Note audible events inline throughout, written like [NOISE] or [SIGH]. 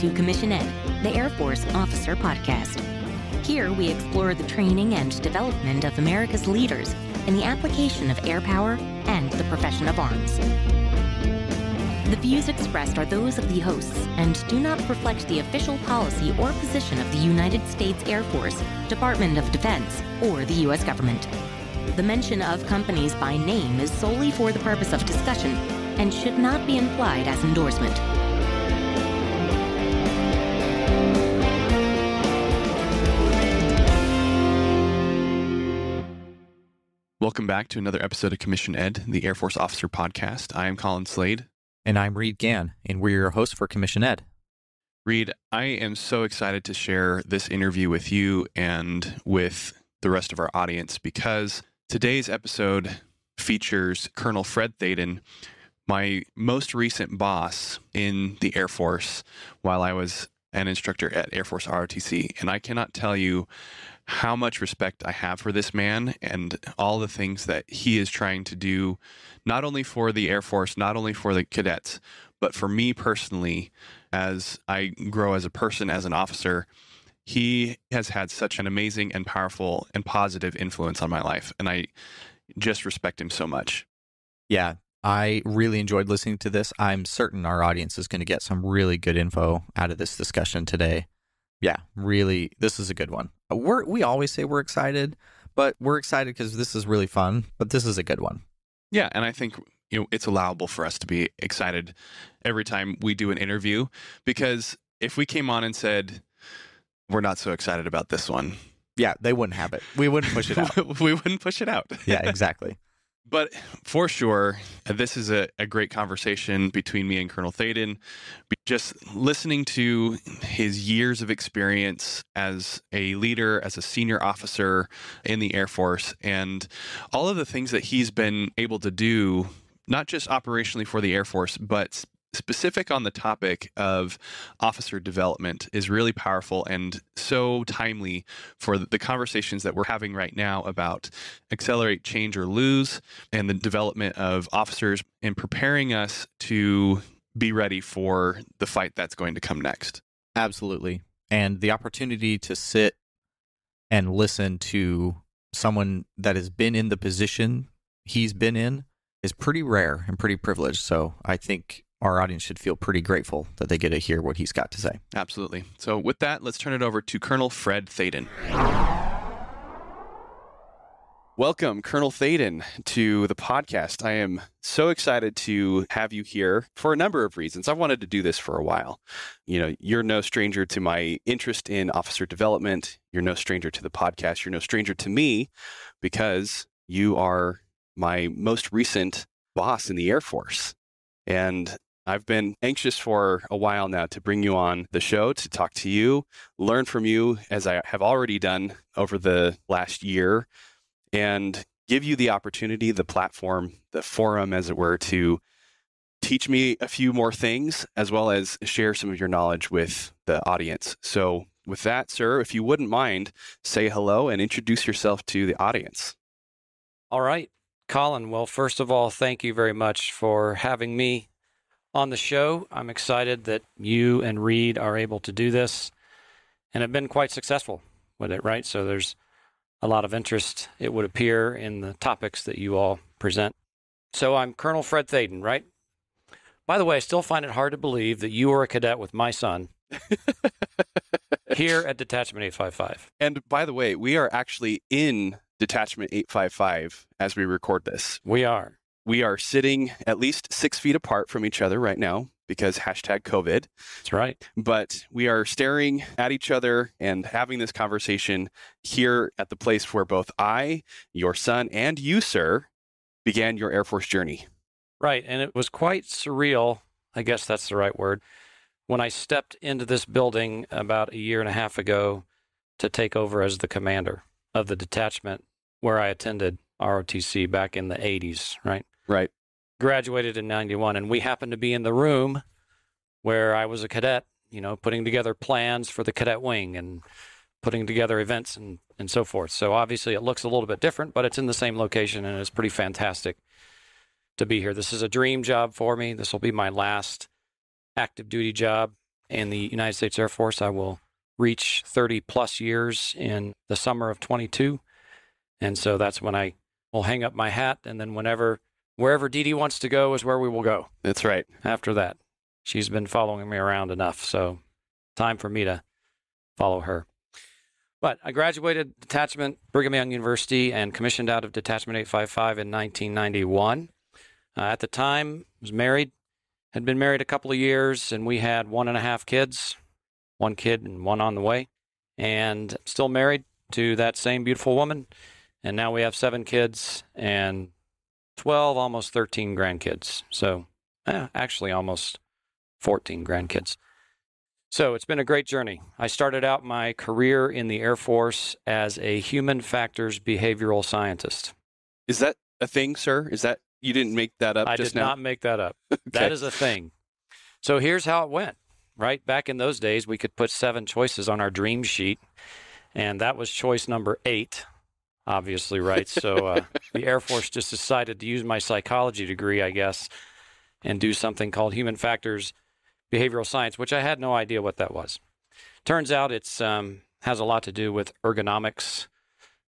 to Commission the Air Force Officer Podcast. Here we explore the training and development of America's leaders in the application of air power and the profession of arms. The views expressed are those of the hosts and do not reflect the official policy or position of the United States Air Force, Department of Defense, or the U.S. government. The mention of companies by name is solely for the purpose of discussion and should not be implied as endorsement. Welcome back to another episode of Commission Ed, the Air Force Officer Podcast. I am Colin Slade. And I'm Reed Gann, and we're your hosts for Commission Ed. Reed, I am so excited to share this interview with you and with the rest of our audience because today's episode features Colonel Fred Thaden, my most recent boss in the Air Force while I was an instructor at Air Force ROTC. And I cannot tell you how much respect I have for this man and all the things that he is trying to do, not only for the Air Force, not only for the cadets, but for me personally, as I grow as a person, as an officer, he has had such an amazing and powerful and positive influence on my life. And I just respect him so much. Yeah, I really enjoyed listening to this. I'm certain our audience is going to get some really good info out of this discussion today. Yeah, really, this is a good one. We're, we always say we're excited, but we're excited because this is really fun, but this is a good one. Yeah. And I think you know it's allowable for us to be excited every time we do an interview because if we came on and said we're not so excited about this one yeah they wouldn't have it we wouldn't push it out [LAUGHS] we wouldn't push it out yeah exactly but for sure, this is a, a, great conversation between me and Colonel Thaden. Just listening to his years of experience as a leader, as a senior officer in the Air Force, and all of the things that he's been able to do, not just operationally for the Air Force, but specific on the topic of officer development is really powerful and so timely for the conversations that we're having right now about accelerate change or lose and the development of officers and preparing us to be ready for the fight that's going to come next. Absolutely. And the opportunity to sit and listen to someone that has been in the position he's been in is pretty rare and pretty privileged. So I think our audience should feel pretty grateful that they get to hear what he's got to say. Absolutely. So, with that, let's turn it over to Colonel Fred Thaden. Welcome, Colonel Thaden, to the podcast. I am so excited to have you here for a number of reasons. I've wanted to do this for a while. You know, you're no stranger to my interest in officer development. You're no stranger to the podcast. You're no stranger to me because you are my most recent boss in the Air Force. And I've been anxious for a while now to bring you on the show to talk to you, learn from you, as I have already done over the last year, and give you the opportunity, the platform, the forum, as it were, to teach me a few more things as well as share some of your knowledge with the audience. So, with that, sir, if you wouldn't mind, say hello and introduce yourself to the audience. All right. Colin, well, first of all, thank you very much for having me on the show. I'm excited that you and Reed are able to do this and have been quite successful with it, right? So there's a lot of interest, it would appear, in the topics that you all present. So I'm Colonel Fred Thaden, right? By the way, I still find it hard to believe that you were a cadet with my son [LAUGHS] here at Detachment 855. And by the way, we are actually in Detachment 855 as we record this. We are. We are sitting at least six feet apart from each other right now because hashtag COVID. That's right. But we are staring at each other and having this conversation here at the place where both I, your son, and you, sir, began your Air Force journey. Right. And it was quite surreal. I guess that's the right word. When I stepped into this building about a year and a half ago to take over as the commander of the detachment where I attended ROTC back in the 80s, right? Right. Graduated in 91. And we happened to be in the room where I was a cadet, you know, putting together plans for the cadet wing and putting together events and, and so forth. So obviously it looks a little bit different, but it's in the same location and it's pretty fantastic to be here. This is a dream job for me. This will be my last active duty job in the United States Air Force. I will reach 30 plus years in the summer of 22. And so that's when I will hang up my hat. And then whenever wherever Dee Dee wants to go is where we will go. That's right. After that, she's been following me around enough. So, time for me to follow her. But I graduated detachment, Brigham Young University, and commissioned out of Detachment 855 in 1991. Uh, at the time, was married, had been married a couple of years, and we had one and a half kids, one kid and one on the way, and still married to that same beautiful woman. And now we have seven kids and 12, almost 13 grandkids. So, eh, actually, almost 14 grandkids. So, it's been a great journey. I started out my career in the Air Force as a human factors behavioral scientist. Is that a thing, sir? Is that you didn't make that up? I did now? not make that up. [LAUGHS] okay. That is a thing. So, here's how it went. Right back in those days, we could put seven choices on our dream sheet, and that was choice number eight obviously, right? So uh, [LAUGHS] the Air Force just decided to use my psychology degree, I guess, and do something called human factors behavioral science, which I had no idea what that was. Turns out it's um, has a lot to do with ergonomics,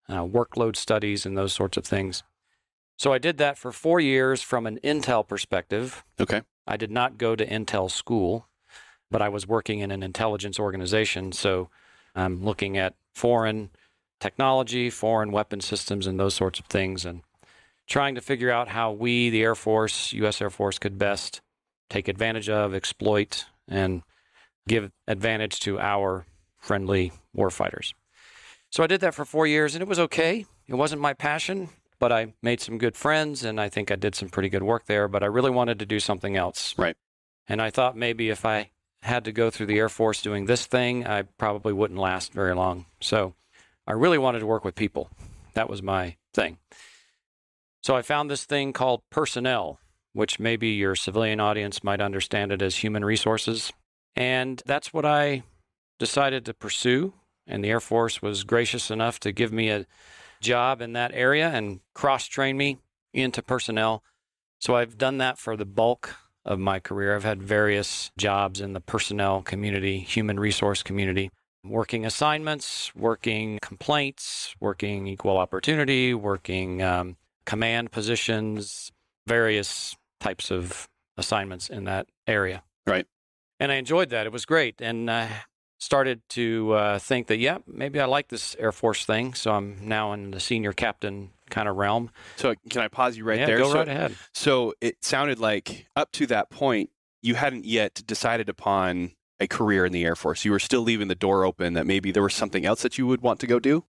uh, workload studies, and those sorts of things. So I did that for four years from an Intel perspective. Okay. I did not go to Intel school, but I was working in an intelligence organization. So I'm looking at foreign technology, foreign weapon systems, and those sorts of things, and trying to figure out how we, the Air Force, U.S. Air Force, could best take advantage of, exploit, and give advantage to our friendly warfighters. So I did that for four years, and it was okay. It wasn't my passion, but I made some good friends, and I think I did some pretty good work there. But I really wanted to do something else. Right. And I thought maybe if I had to go through the Air Force doing this thing, I probably wouldn't last very long. So I really wanted to work with people. That was my thing. So I found this thing called personnel, which maybe your civilian audience might understand it as human resources. And that's what I decided to pursue. And the Air Force was gracious enough to give me a job in that area and cross train me into personnel. So I've done that for the bulk of my career. I've had various jobs in the personnel community, human resource community working assignments, working complaints, working equal opportunity, working um, command positions, various types of assignments in that area. Right. And I enjoyed that. It was great. And I uh, started to uh, think that, yeah, maybe I like this Air Force thing. So I'm now in the senior captain kind of realm. So can I pause you right yeah, there? Go so, right ahead. So it sounded like up to that point, you hadn't yet decided upon a career in the Air Force. You were still leaving the door open that maybe there was something else that you would want to go do.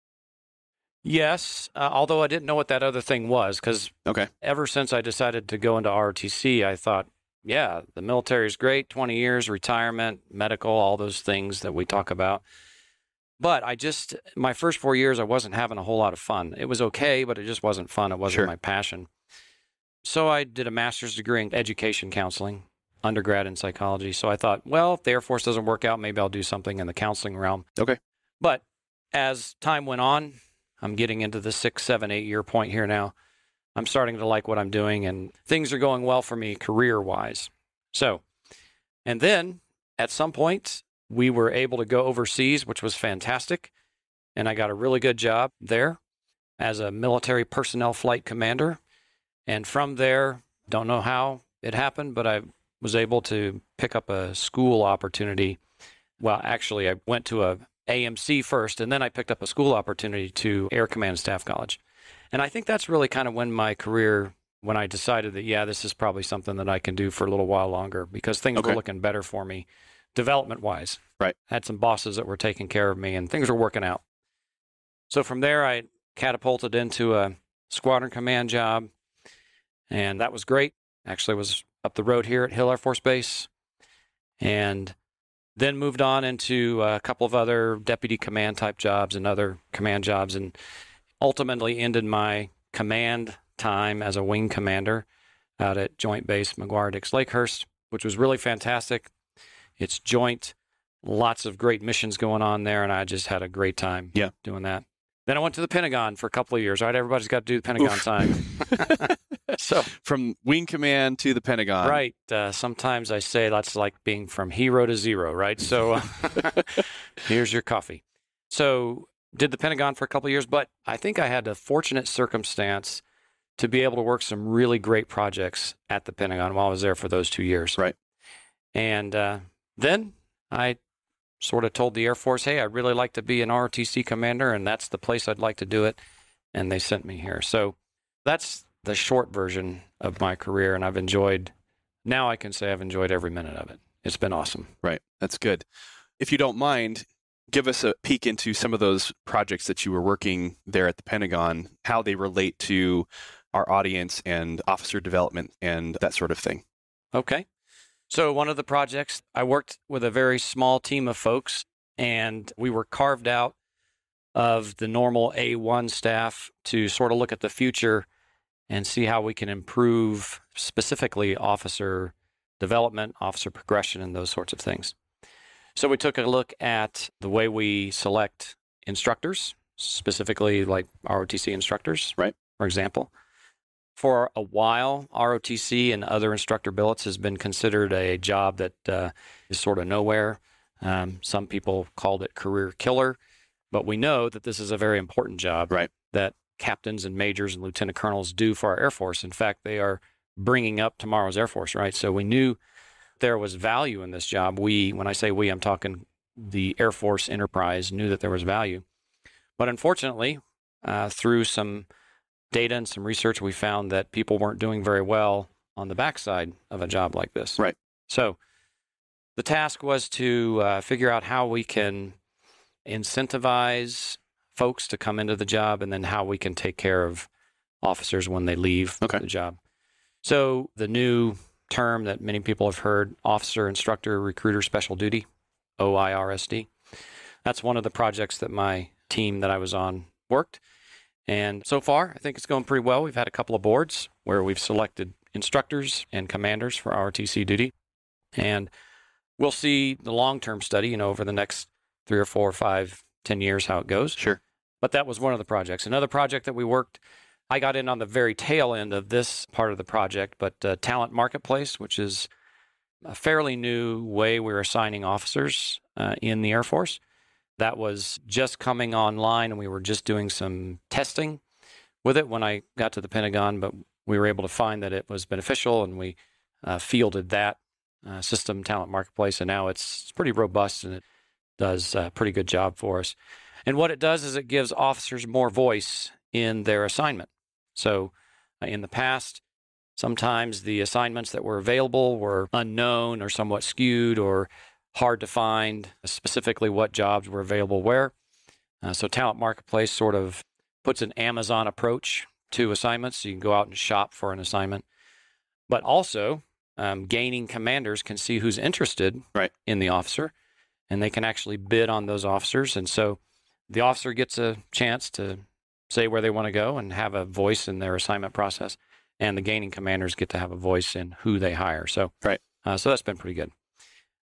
Yes, uh, although I didn't know what that other thing was because okay. ever since I decided to go into ROTC, I thought, yeah, the military is great, 20 years, retirement, medical, all those things that we talk about. But I just, my first four years, I wasn't having a whole lot of fun. It was okay, but it just wasn't fun. It wasn't sure. my passion. So I did a master's degree in education counseling undergrad in psychology. So I thought, well, if the Air Force doesn't work out, maybe I'll do something in the counseling realm. Okay. But as time went on, I'm getting into the six, seven, eight year point here now. I'm starting to like what I'm doing and things are going well for me career wise. So, and then at some point, we were able to go overseas, which was fantastic. And I got a really good job there as a military personnel flight commander. And from there, don't know how it happened, but I was able to pick up a school opportunity. Well, actually, I went to a AMC first, and then I picked up a school opportunity to Air Command Staff College. And I think that's really kind of when my career, when I decided that, yeah, this is probably something that I can do for a little while longer because things okay. were looking better for me development wise. Right. I had some bosses that were taking care of me and things were working out. So from there, I catapulted into a squadron command job, and that was great. Actually, was up the road here at Hill Air Force Base, and then moved on into a couple of other deputy command type jobs and other command jobs, and ultimately ended my command time as a wing commander out at Joint Base McGuire Dix Lakehurst, which was really fantastic. It's joint, lots of great missions going on there, and I just had a great time yeah. doing that. Then I went to the Pentagon for a couple of years. All right, everybody's got to do the Pentagon Oof. time. [LAUGHS] so from wing command to the Pentagon. Right. Uh, sometimes I say that's like being from hero to zero. Right. So uh, [LAUGHS] here's your coffee. So did the Pentagon for a couple of years, but I think I had a fortunate circumstance to be able to work some really great projects at the Pentagon while I was there for those two years. Right. And uh, then I sort of told the Air Force, hey, I'd really like to be an ROTC commander, and that's the place I'd like to do it. And they sent me here. So that's the short version of my career. And I've enjoyed, now I can say I've enjoyed every minute of it. It's been awesome. Right. That's good. If you don't mind, give us a peek into some of those projects that you were working there at the Pentagon, how they relate to our audience and officer development and that sort of thing. Okay. So, one of the projects, I worked with a very small team of folks, and we were carved out of the normal A1 staff to sort of look at the future and see how we can improve specifically officer development, officer progression, and those sorts of things. So, we took a look at the way we select instructors, specifically like ROTC instructors, right? For example, for a while, ROTC and other instructor billets has been considered a job that uh, is sort of nowhere. Um, some people called it career killer, but we know that this is a very important job right. that captains and majors and lieutenant colonels do for our Air Force. In fact, they are bringing up tomorrow's Air Force, right? So we knew there was value in this job. We, when I say we, I'm talking the Air Force enterprise, knew that there was value. But unfortunately, uh, through some data and some research, we found that people weren't doing very well on the backside of a job like this. Right. So the task was to uh, figure out how we can incentivize folks to come into the job and then how we can take care of officers when they leave okay. the job. So the new term that many people have heard officer instructor recruiter special duty OIRSD that's one of the projects that my team that I was on worked and so far, I think it's going pretty well. We've had a couple of boards where we've selected instructors and commanders for ROTC duty. And we'll see the long term study, you know, over the next three or four five, ten years, how it goes. Sure. But that was one of the projects. Another project that we worked, I got in on the very tail end of this part of the project, but uh, Talent Marketplace, which is a fairly new way we're assigning officers uh, in the Air Force. That was just coming online, and we were just doing some testing with it when I got to the Pentagon, but we were able to find that it was beneficial, and we uh, fielded that uh, system talent marketplace, and now it's, it's, pretty robust and it does a pretty good job for us. And what it does is it gives officers more voice in their assignment. So, uh, in the past, sometimes the assignments that were available were unknown or somewhat skewed or hard to find specifically what jobs were available where. Uh, so Talent Marketplace sort of puts an Amazon approach to assignments. So you can go out and shop for an assignment, but also um, gaining commanders can see who's interested right. in the officer, and they can actually bid on those officers. And so the officer gets a chance to say where they want to go and have a voice in their assignment process, and the gaining commanders get to have a voice in who they hire. So right. Uh, so that's been pretty good.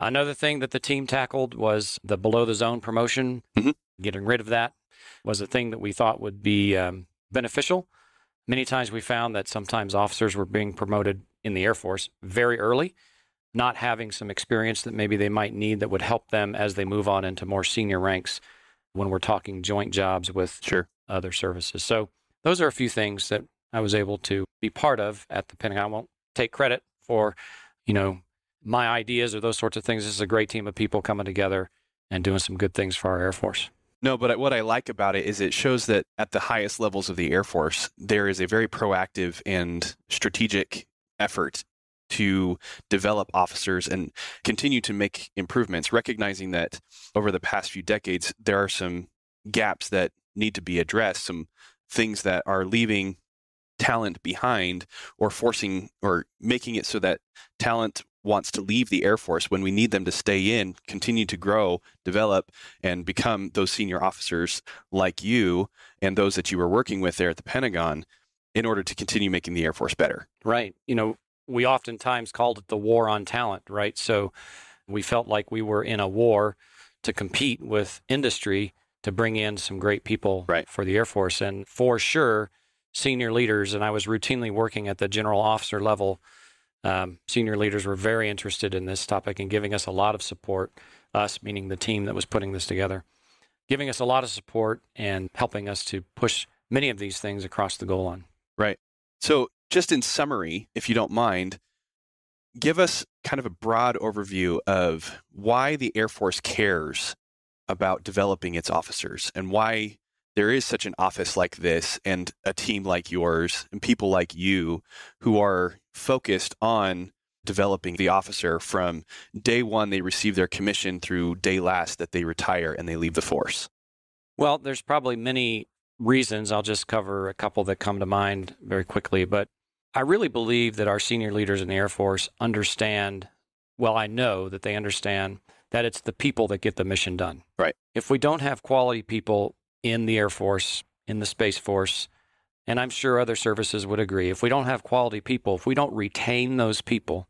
Another thing that the team tackled was the below the zone promotion. Mm-hmm. Getting rid of that was a thing that we thought would be um, beneficial. Many times we found that sometimes officers were being promoted in the Air Force very early, not having some experience that maybe they might need that would help them as they move on into more senior ranks when we're talking joint jobs with sure. other services. So, those are a few things that I was able to be part of at the Pentagon. I won't take credit for, you know, my ideas or those sorts of things. This is a great team of people coming together and doing some good things for our Air Force. No, but what I like about it is it shows that at the highest levels of the Air Force, there is a very proactive and strategic effort to develop officers and continue to make improvements, recognizing that over the past few decades, there are some gaps that need to be addressed, some things that are leaving talent behind or forcing or making it so that talent wants to leave the Air Force when we need them to stay in, continue to grow, develop, and become those senior officers like you and those that you were working with there at the Pentagon in order to continue making the Air Force better. Right. You know, we oftentimes called it the war on talent, right? So we felt like we were in a war to compete with industry to bring in some great people right. for the Air Force. And for sure, senior leaders, and I was routinely working at the general officer level um, senior leaders were very interested in this topic and giving us a lot of support, us meaning the team that was putting this together, giving us a lot of support and helping us to push many of these things across the goal line. Right. So, just in summary, if you don't mind, give us kind of a broad overview of why the Air Force cares about developing its officers and why there is such an office like this and a team like yours and people like you who are focused on developing the officer from day one they receive their commission through day last that they retire and they leave the force? Well, there's probably many reasons. I'll just cover a couple that come to mind very quickly. But I really believe that our senior leaders in the Air Force understand well, I know that they understand that it's the people that get the mission done. Right. If we don't have quality people in the Air Force, in the Space Force, and I'm sure other services would agree, if we don't have quality people, if we don't retain those people,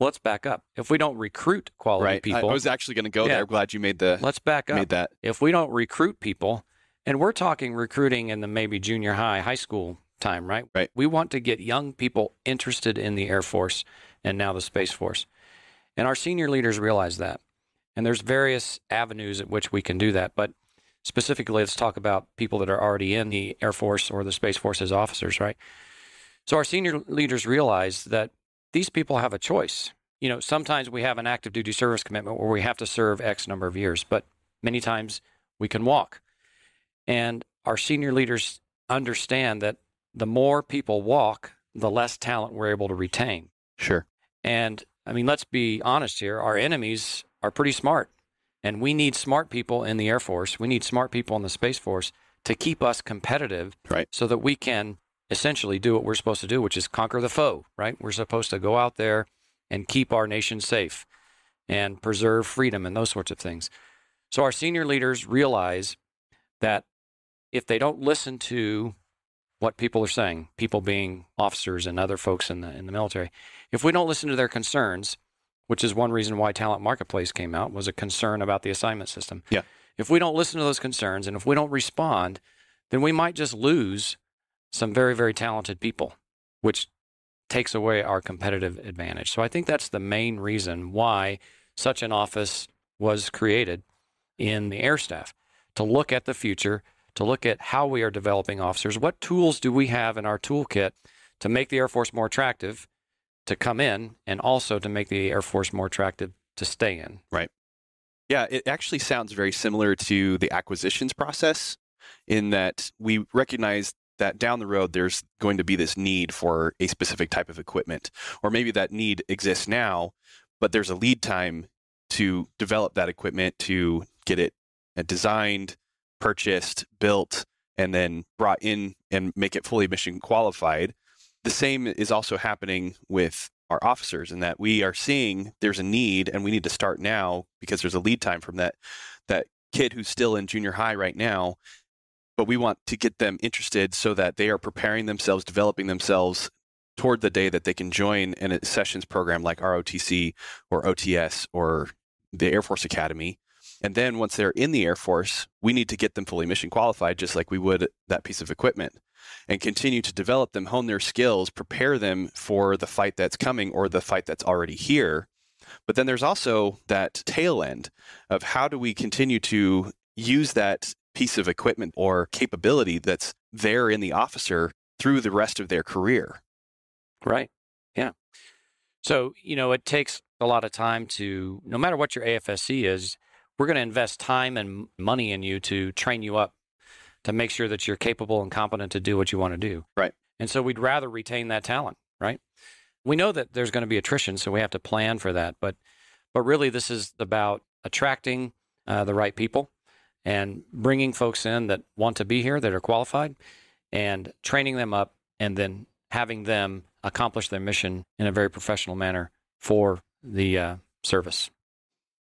let's back up. If we don't recruit quality right. people, I, I, was actually going to go yeah, there. I'm glad you made the. Let's back up. Made that. If we don't recruit people, and we're talking recruiting in the maybe junior high, high school time, right? Right. We want to get young people interested in the Air Force and now the Space Force, and our senior leaders realize that. And there's various avenues at which we can do that, but specifically, let's talk about people that are already in the Air Force or the Space Force as officers, right? So our senior leaders realize that these people have a choice. You know, sometimes we have an active duty service commitment where we have to serve X number of years, but many times we can walk. And our senior leaders understand that the more people walk, the less talent we're able to retain. Sure. And I mean, let's be honest here. Our enemies are pretty smart. And we need smart people in the Air Force. We need smart people in the Space Force to keep us competitive right. so that we can essentially do what we're supposed to do, which is conquer the foe, right? We're supposed to go out there and keep our nation safe and preserve freedom and those sorts of things. So our senior leaders realize that if they don't listen to what people are saying, people being officers and other folks in the in the military, if we don't listen to their concerns, which is one reason why Talent Marketplace came out, was a concern about the assignment system. Yeah. If we don't listen to those concerns and if we don't respond, then we might just lose some very, very talented people, which takes away our competitive advantage. So I think that's the main reason why such an office was created in the air staff to look at the future, to look at how we are developing officers. What tools do we have in our toolkit to make the Air Force more attractive to come in and also to make the Air Force more attractive to stay in. Right. Yeah, it actually sounds very similar to the acquisitions process in that we recognize that down the road there's going to be this need for a specific type of equipment or maybe that need exists now but there's a lead time to develop that equipment to get it uh, designed purchased built and then brought in and make it fully mission qualified the same is also happening with our officers in that we are seeing there's a need and we need to start now because there's a lead time from that that kid who's still in junior high right now but we want to get them interested so that they are preparing themselves developing themselves toward the day that they can join a sessions program like ROTC or OTS or the Air Force Academy and then once they're in the Air Force, we need to get them fully mission qualified, just like we would that piece of equipment, and continue to develop them, hone their skills, prepare them for the fight that's coming or the fight that's already here. But then there's also that tail end of how do we continue to use that piece of equipment or capability that's there in the officer through the rest of their career. Right. Yeah. So, you know, it takes a lot of time to, no matter what your AFSC is, we're going to invest time and money in you to train you up to make sure that you're capable and competent to do what you want to do. Right. And so we'd rather retain that talent, right? We know that there's going to be attrition, so we have to plan for that. But but really, this is about attracting uh, the right people and bringing folks in that want to be here, that are qualified, and training them up, and then having them accomplish their mission in a very professional manner for the uh, service.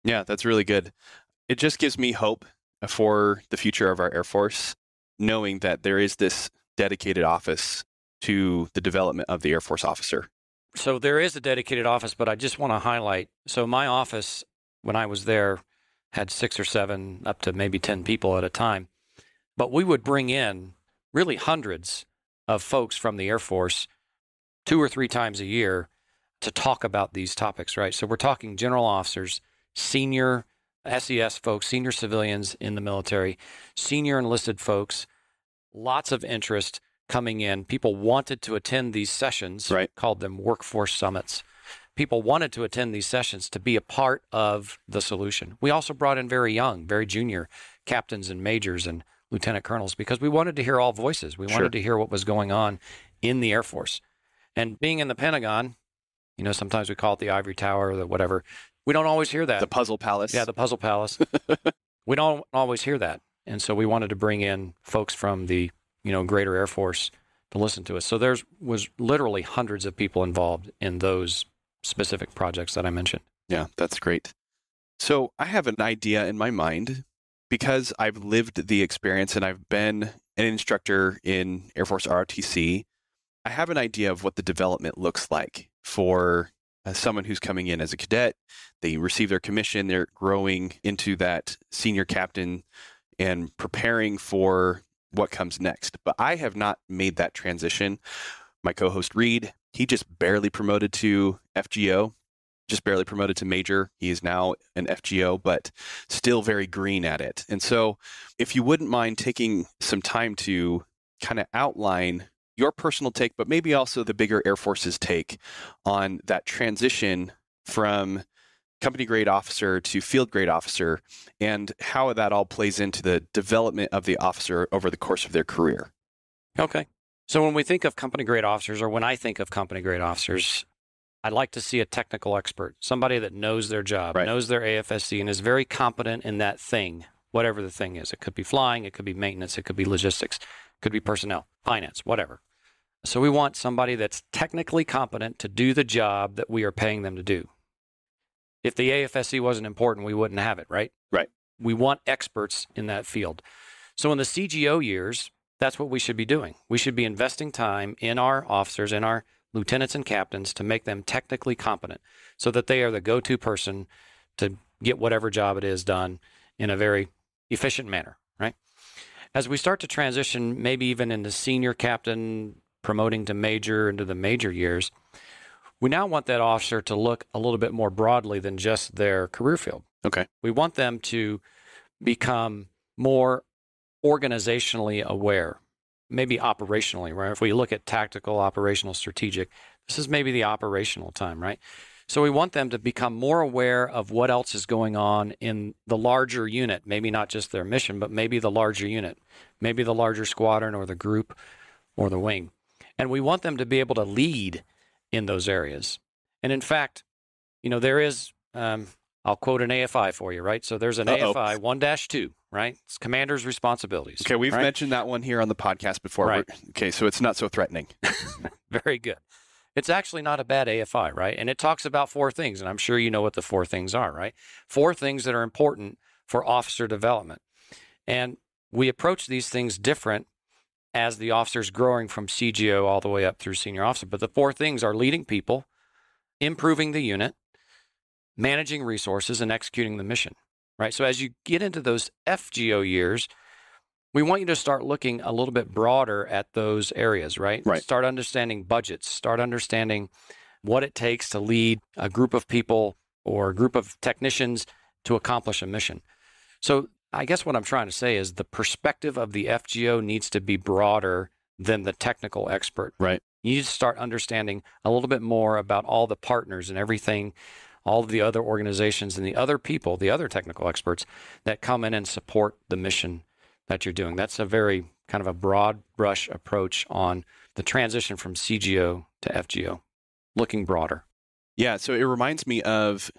Yeah, that's really good. It just gives me hope for the future of our Air Force, knowing that there is this dedicated office to the development of the Air Force officer. So there is a dedicated office, but I just want to highlight. So my office, when I was there, had six or seven, up to maybe 10 people at a time. But we would bring in really hundreds of folks from the Air Force two or three times a year to talk about these topics, right? So we're talking general officers, senior SES folks, senior civilians in the military, senior enlisted folks, lots of interest coming in. People wanted to attend these sessions, right. called them workforce summits. People wanted to attend these sessions to be a part of the solution. We also brought in very young, very junior captains and majors and lieutenant colonels because we wanted to hear all voices. We wanted to hear what was going on in the Air Force. And being in the Pentagon, you know, sometimes we call it the ivory tower or the whatever. We don't always hear that. The Puzzle Palace. Yeah, the Puzzle Palace. [LAUGHS] we don't always hear that. And so we wanted to bring in folks from the, you know, greater Air Force to listen to us. So there was literally hundreds of people involved in those specific projects that I mentioned. Yeah, that's great. So I have an idea in my mind because I've lived the experience and I've been an instructor in Air Force ROTC. I have an idea of what the development looks like for as someone who's coming in as a cadet. They receive their commission, they're growing into that senior captain and preparing for what comes next. But I have not made that transition. My co host Reed, he just barely promoted to FGO, just barely promoted to major. He is now an FGO, but still very green at it. And so, if you wouldn't mind taking some time to kind of outline your personal take, but maybe also the bigger Air Force's take on that transition from company grade officer to field grade officer and how that all plays into the development of the officer over the course of their career. Okay. So when we think of company grade officers, or when I think of company grade officers, I'd like to see a technical expert, somebody that knows their job, right. knows their AFSC, and is very competent in that thing, whatever the thing is. It could be flying, it could be maintenance, it could be logistics, it could be personnel, finance, whatever. So we want somebody that's technically competent to do the job that we are paying them to do. If the AFSC wasn't important, we wouldn't have it, right? Right. We want experts in that field. So in the CGO years, that's what we should be doing. We should be investing time in our officers, in our lieutenants and captains to make them technically competent so that they are the go to person to get whatever job it is done in a very efficient manner, right? As we start to transition, maybe even into senior captain, promoting to major into the major years. We now want that officer to look a little bit more broadly than just their career field. Okay. We want them to become more organizationally aware, maybe operationally, right? If we look at tactical, operational, strategic, this is maybe the operational time, right? So we want them to become more aware of what else is going on in the larger unit, maybe not just their mission, but maybe the larger unit, maybe the larger squadron or the group or the wing. And we want them to be able to lead in those areas. And in fact, you know, there is, um, I'll quote an AFI for you, right? So there's an Uh-oh. AFI 1 2, right? It's commander's responsibilities. Okay, we've right? mentioned that one here on the podcast before. Right. Okay, so it's not so threatening. [LAUGHS] Very good. It's actually not a bad AFI, right? And it talks about four things, and I'm sure you know what the four things are, right? Four things that are important for officer development. And we approach these things different as the officers growing from CGO all the way up through senior officer. But the four things are leading people, improving the unit, managing resources, and executing the mission, right? So as you get into those FGO years, we want you to start looking a little bit broader at those areas, right? right. Start understanding budgets, start understanding what it takes to lead a group of people or a group of technicians to accomplish a mission. So I guess what I'm trying to say is the perspective of the FGO needs to be broader than the technical expert. Right. You need to start understanding a little bit more about all the partners and everything, all the other organizations and the other people, the other technical experts that come in and support the mission that you're doing. That's a very kind of a broad brush approach on the transition from CGO to FGO, looking broader. Yeah. So it reminds me of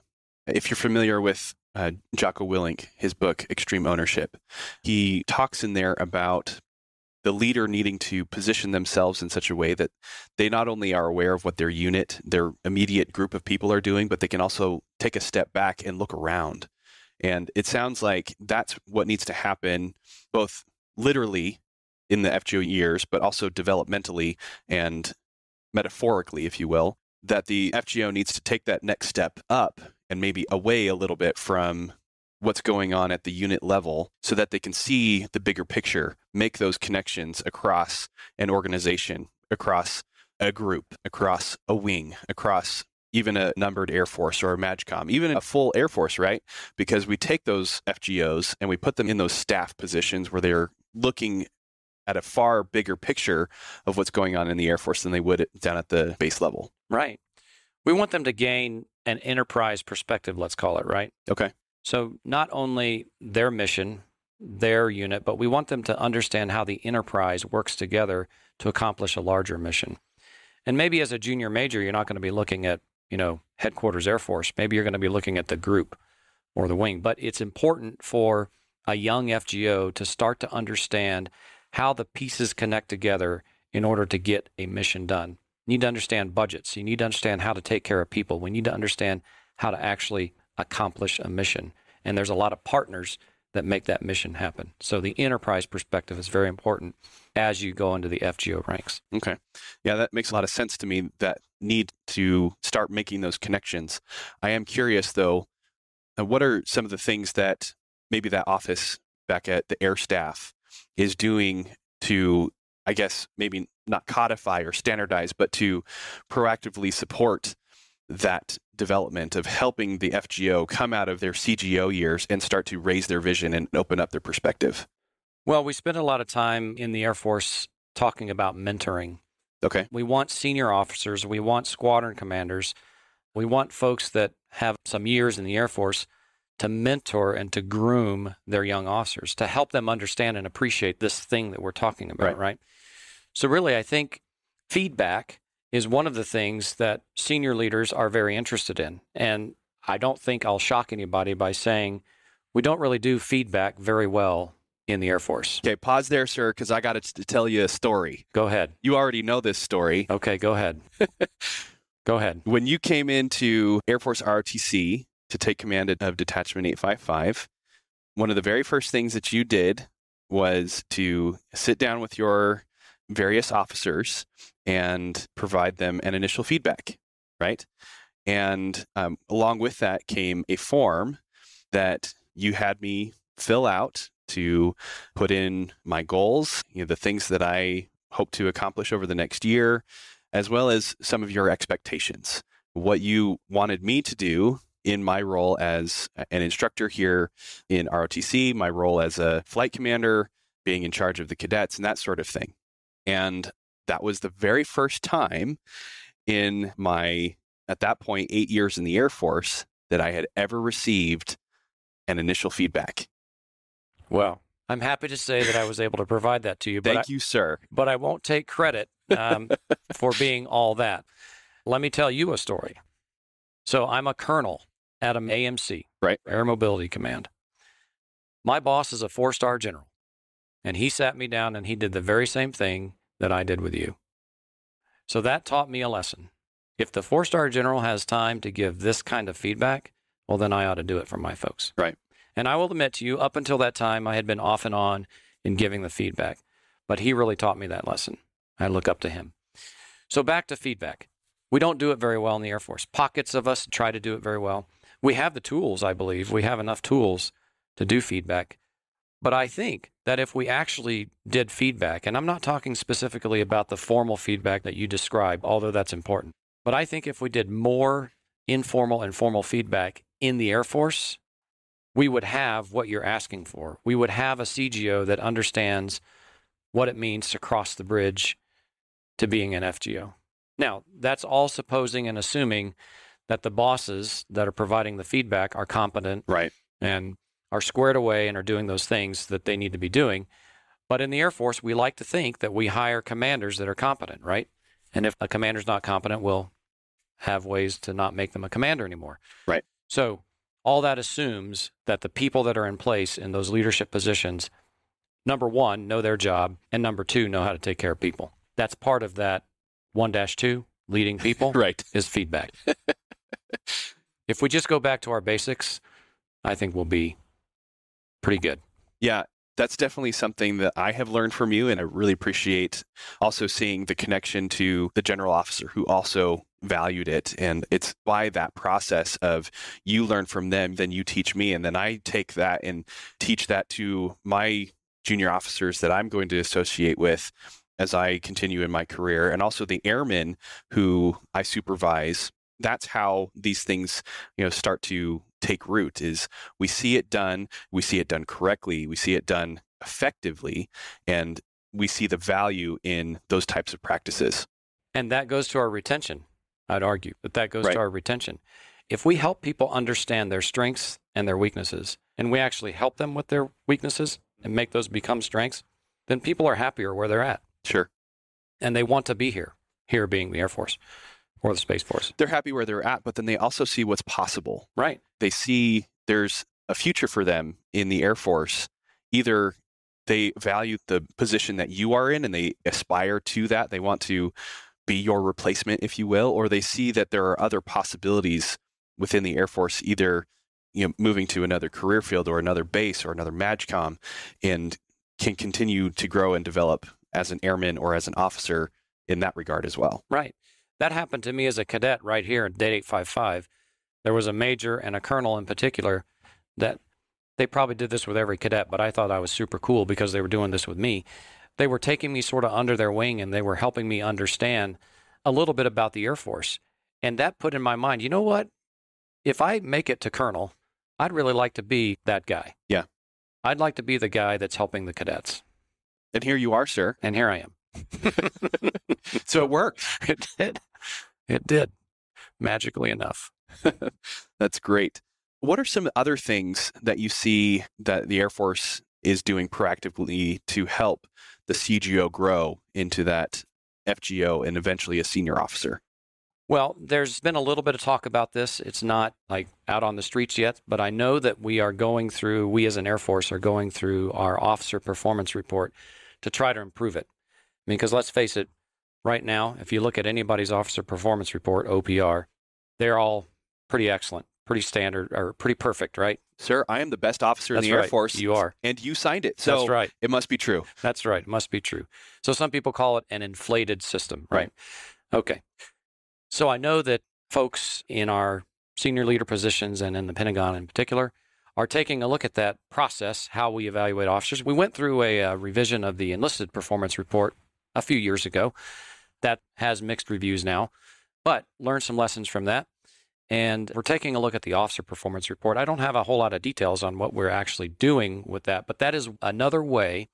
if you're familiar with uh, Jocko Willink, his book, Extreme Ownership. He talks in there about the leader needing to position themselves in such a way that they not only are aware of what their unit, their immediate group of people are doing, but they can also take a step back and look around. And it sounds like that's what needs to happen, both literally in the FGO years, but also developmentally and metaphorically, if you will, that the FGO needs to take that next step up and maybe away a little bit from what's going on at the unit level so that they can see the bigger picture, make those connections across an organization, across a group, across a wing, across even a numbered Air Force or a MAGCOM, even a full Air Force, right? Because we take those FGOs and we put them in those staff positions where they're looking at a far bigger picture of what's going on in the Air Force than they would down at the base level. Right we want them to gain an enterprise perspective, let's call it, right? Okay. So not only their mission, their unit, but we want them to understand how the enterprise works together to accomplish a larger mission. And maybe as a junior major, you're not going to be looking at, you know, headquarters Air Force. Maybe you're going to be looking at the group or the wing. But it's important for a young FGO to start to understand how the pieces connect together in order to get a mission done. You need to understand budgets. You need to understand how to take care of people. We need to understand how to actually accomplish a mission. And there's a lot of partners that make that mission happen. So the enterprise perspective is very important as you go into the FGO ranks. Okay. Yeah, that makes a lot of sense to me that need to start making those connections. I am curious though, uh, what are some of the things that maybe that office back at the air staff is doing to I guess maybe not codify or standardize, but to proactively support that development of helping the FGO come out of their CGO years and start to raise their vision and open up their perspective? Well, we spent a lot of time in the Air Force talking about mentoring. Okay. We want senior officers, we want squadron commanders, we want folks that have some years in the Air Force to mentor and to groom their young officers, to help them understand and appreciate this thing that we're talking about, right? right? So, really, I think feedback is one of the things that senior leaders are very interested in. And I don't think I'll shock anybody by saying we don't really do feedback very well in the Air Force. Okay, pause there, sir, because I got to tell you a story. Go ahead. You already know this story. Okay, go ahead. [LAUGHS] go ahead. When you came into Air Force ROTC to take command of Detachment 855, one of the very first things that you did was to sit down with your various officers and provide them an initial feedback, right? And um, along with that came a form that you had me fill out to put in my goals, you know, the things that I hope to accomplish over the next year, as well as some of your expectations, what you wanted me to do in my role as an instructor here in ROTC, my role as a flight commander, being in charge of the cadets, and that sort of thing. And that was the very first time in my, at that point, eight years in the Air Force that I had ever received an initial feedback. Well, I'm happy to say that I was able to provide that to you. Thank you, sir. But I won't take credit um, for being all that. Let me tell you a story. So I'm a colonel at an AMC, right? Air Mobility Command. My boss is a four star general, and he sat me down and he did the very same thing that I did with you. So that taught me a lesson. If the four star general has time to give this kind of feedback, well, then I ought to do it for my folks. Right. And I will admit to you, up until that time, I had been off and on in giving the feedback, but he really taught me that lesson. I look up to him. So back to feedback. We don't do it very well in the Air Force. Pockets of us try to do it very well. We have the tools, I believe. We have enough tools to do feedback. But I think that if we actually did feedback, and I'm not talking specifically about the formal feedback that you described, although that's important, but I think if we did more informal and formal feedback in the Air Force, we would have what you're asking for. We would have a CGO that understands what it means to cross the bridge to being an FGO. Now, that's all supposing and assuming that the bosses that are providing the feedback are competent right. and are squared away and are doing those things that they need to be doing. But in the Air Force, we like to think that we hire commanders that are competent, right? And if a commander's not competent, we'll have ways to not make them a commander anymore. Right. So all that assumes that the people that are in place in those leadership positions, number one, know their job, and number two, know how to take care of people. That's part of that 1 2 leading people [LAUGHS] right. is feedback. [LAUGHS] if we just go back to our basics, I think we'll be pretty good. Yeah, that's definitely something that I have learned from you. And I really appreciate also seeing the connection to the general officer who also valued it. And it's by that process of you learn from them, then you teach me. And then I take that and teach that to my junior officers that I'm going to associate with as I continue in my career. And also the airmen who I supervise. That's how these things, you know, start to take root is we see it done we see it done correctly we see it done effectively and we see the value in those types of practices and that goes to our retention i'd argue that that goes right. to our retention if we help people understand their strengths and their weaknesses and we actually help them with their weaknesses and make those become strengths then people are happier where they're at sure and they want to be here here being the air force or the Space Force. They're happy where they're at, but then they also see what's possible. Right. They see there's a future for them in the Air Force. Either they value the position that you are in and they aspire to that. They want to be your replacement, if you will, or they see that there are other possibilities within the Air Force, either you know, moving to another career field or another base or another MAGCOM and can continue to grow and develop as an airman or as an officer in that regard as well. Right. That happened to me as a cadet right here in Date 855. There was a major and a colonel in particular that they probably did this with every cadet, but I thought I was super cool because they were doing this with me. They were taking me sort of under their wing and they were helping me understand a little bit about the Air Force. And that put in my mind, you know what? If I make it to colonel, I'd really like to be that guy. Yeah. I'd like to be the guy that's helping the cadets. And here you are, sir. And here I am. [LAUGHS] so it worked. It did. It did. Magically enough. [LAUGHS] That's great. What are some other things that you see that the Air Force is doing proactively to help the CGO grow into that FGO and eventually a senior officer? Well, there's been a little bit of talk about this. It's not like out on the streets yet, but I know that we are going through, we as an Air Force are going through our officer performance report to try to improve it mean, because let's face it, right now, if you look at anybody's officer performance report, OPR, they're all pretty excellent, pretty standard, or pretty perfect, right? Sir, I am the best officer That's in the right. Air Force. You are. And you signed it. So That's right. It must be true. That's right. It must be true. So some people call it an inflated system, right? right. Okay. So I know that folks in our senior leader positions and in the Pentagon in particular are taking a look at that process, how we evaluate officers. We went through a, a uh, revision of the enlisted performance report a few years ago. That has mixed reviews now, but learned some lessons from that. And we're taking a look at the officer performance report. I don't have a whole lot of details on what we're actually doing with that, but that is another way.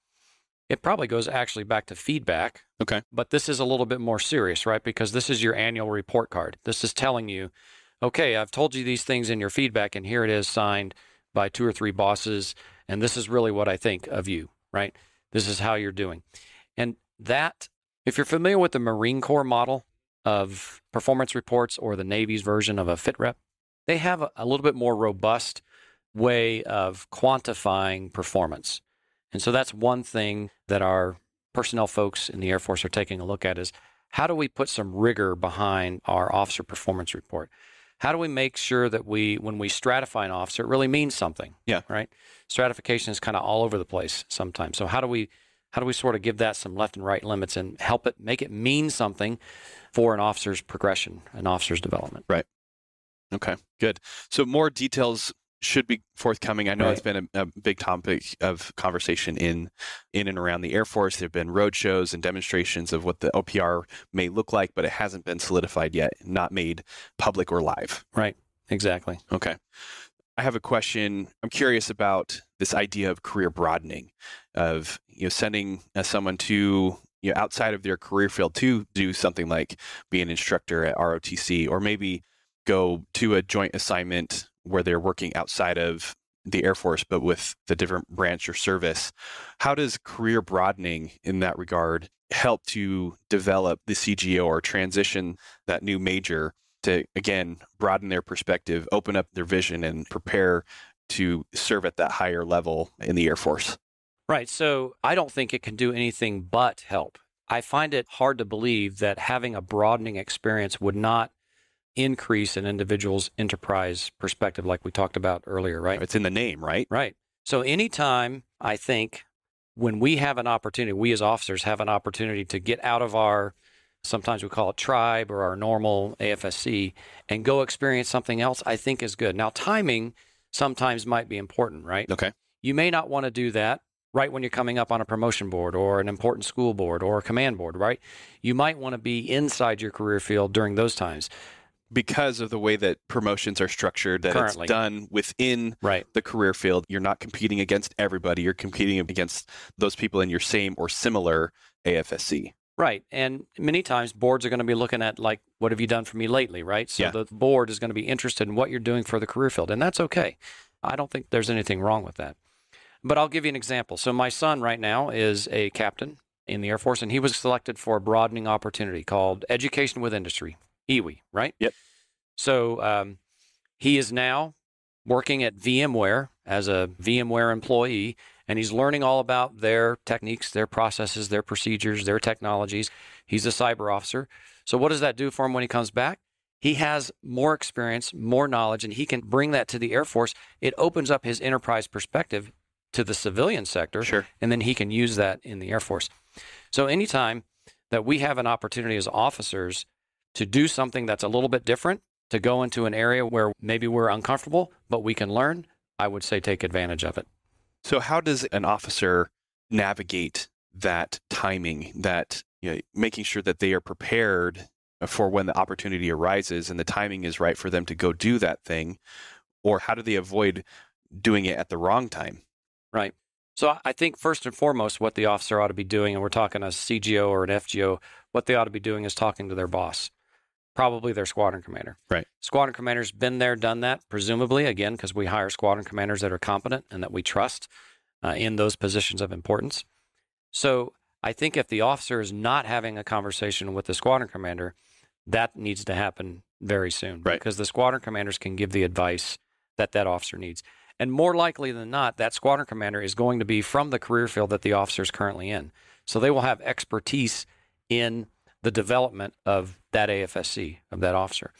It probably goes actually back to feedback. Okay. But this is a little bit more serious, right? Because this is your annual report card. This is telling you, okay, I've told you these things in your feedback, and here it is signed by two or three bosses. And this is really what I think of you, right? This is how you're doing. And that, if you're familiar with the Marine Corps model of performance reports or the Navy's version of a fit rep, they have a, a little bit more robust way of quantifying performance. And so that's one thing that our personnel folks in the Air Force are taking a look at is how do we put some rigor behind our officer performance report? How do we make sure that we, when we stratify an officer, it really means something? Yeah. Right? Stratification is kind of all over the place sometimes. So, how do we how do we sort of give that some left and right limits and help it make it mean something for an officer's progression, an officer's development? Right. Okay, good. So more details should be forthcoming. I know right. it's been a, a, big topic of conversation in in and around the Air Force. There have been roadshows and demonstrations of what the OPR may look like, but it hasn't been solidified yet, not made public or live. Right. Exactly. Okay. I have a question. I'm curious about this idea of career broadening, of you know sending uh, someone to you know outside of their career field to do something like be an instructor at ROTC or maybe go to a joint assignment where they're working outside of the Air Force, but with the different branch or service. How does career broadening in that regard help to develop the CGO or transition that new major to, again, broaden their perspective, open up their vision, and prepare to serve at that higher level in the Air Force. Right. So I don't think it can do anything but help. I find it hard to believe that having a broadening experience would not increase an individual's enterprise perspective, like we talked about earlier, right? It's in the name, right? Right. So, anytime I think when we have an opportunity, we as officers have an opportunity to get out of our sometimes we call it tribe or our normal AFSC and go experience something else, I think is good. Now, timing sometimes might be important, right? Okay. You may not want to do that right when you're coming up on a promotion board or an important school board or a command board, right? You might want to be inside your career field during those times. Because of the way that promotions are structured, that Currently. it's done within right. the career field, you're not competing against everybody. You're competing against those people in your same or similar AFSC. Right. And many times boards are going to be looking at, like, what have you done for me lately, right? So yeah. the board is going to be interested in what you're doing for the career field. And that's okay. I don't think there's anything wrong with that. But I'll give you an example. So my son right now is a captain in the Air Force, and he was selected for a broadening opportunity called Education with Industry, EWI, right? Yep. So um, he is now working at VMware as a VMware employee and he's learning all about their techniques, their processes, their procedures, their technologies. He's a cyber officer. So, what does that do for him when he comes back? He has more experience, more knowledge, and he can bring that to the Air Force. It opens up his enterprise perspective to the civilian sector, sure. and then he can use that in the Air Force. So, anytime that we have an opportunity as officers to do something that's a little bit different, to go into an area where maybe we're uncomfortable, but we can learn, I would say take advantage of it. So, how does an officer navigate that timing, that you know, making sure that they are prepared for when the opportunity arises and the timing is right for them to go do that thing? Or how do they avoid doing it at the wrong time? Right. So, I think first and foremost, what the officer ought to be doing, and we're talking a CGO or an FGO, what they ought to be doing is talking to their boss probably their squadron commander. Right. Squadron commander's been there, done that, presumably, again, because we hire squadron commanders that are competent and that we trust uh, in those positions of importance. So I think if the officer is not having a conversation with the squadron commander, that needs to happen very soon. Right. Because the squadron commanders can give the advice that that officer needs. And more likely than not, that squadron commander is going to be from the career field that the officer is currently in. So they will have expertise in the development of that AFSC, of that officer.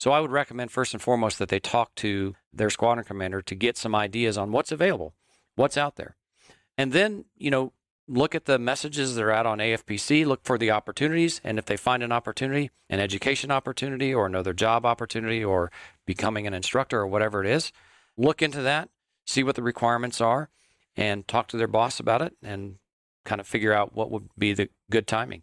So I would recommend first and foremost that they talk to their squadron commander to get some ideas on what's available, what's out there. And then, you know, look at the messages that are out on AFPC, look for the opportunities. And if they find an opportunity, an education opportunity or another job opportunity or becoming an instructor or whatever it is, look into that, see what the requirements are, and talk to their boss about it and kind of figure out what would be the good timing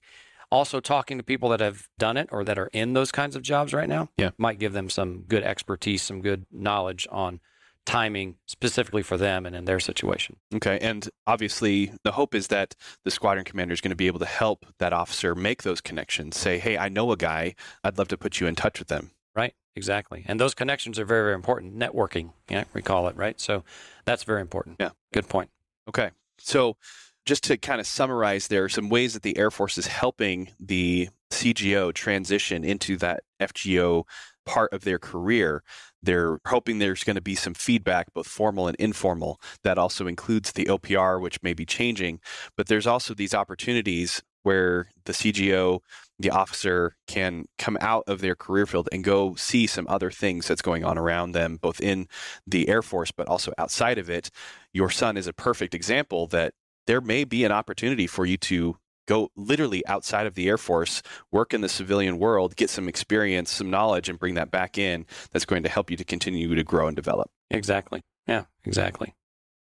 also talking to people that have done it or that are in those kinds of jobs right now yeah. might give them some good expertise, some good knowledge on timing specifically for them and in their situation. Okay. And obviously, the hope is that the squadron commander is going to be able to help that officer make those connections, say, hey, I know a guy, I'd love to put you in touch with them. Right. Exactly. And those connections are very, very important. Networking, yeah, we call it, right? So that's very important. Yeah. Good point. Okay. So, just to kind of summarize, there are some ways that the Air Force is helping the CGO transition into that FGO part of their career. They're hoping there's going to be some feedback, both formal and informal. That also includes the OPR, which may be changing, but there's also these opportunities where the CGO, the officer, can come out of their career field and go see some other things that's going on around them, both in the Air Force, but also outside of it. Your son is a perfect example that there may be an opportunity for you to go literally outside of the Air Force, work in the civilian world, get some experience, some knowledge, and bring that back in that's going to help you to continue to grow and develop. Exactly. Yeah, exactly.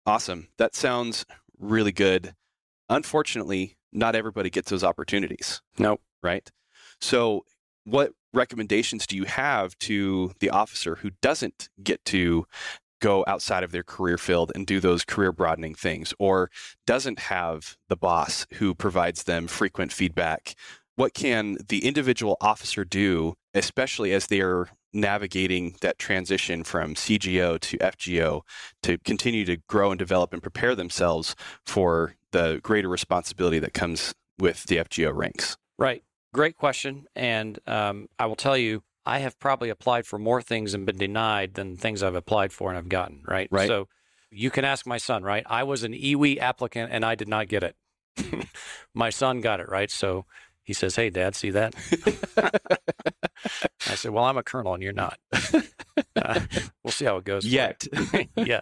Awesome. That sounds really good. Unfortunately, not everybody gets those opportunities. Nope. Right. So, what recommendations do you have to the officer who doesn't get to go outside of their career field and do those career broadening things or doesn't have the boss who provides them frequent feedback what can the individual officer do, especially as they are navigating that transition from CGO to FGO, to continue to grow and develop and prepare themselves for the greater responsibility that comes with the FGO ranks? Right. Great question. And um, I will tell you, I have probably applied for more things and been denied than things I've applied for and I've gotten, right? Right. So you can ask my son, right? I was an EWE applicant and I did not get it. [LAUGHS] my son got it, right? So he says, Hey, dad, see that? [LAUGHS] I said, Well, I'm a colonel and you're not. [LAUGHS] Uh, we'll see how it goes. Yet. yeah.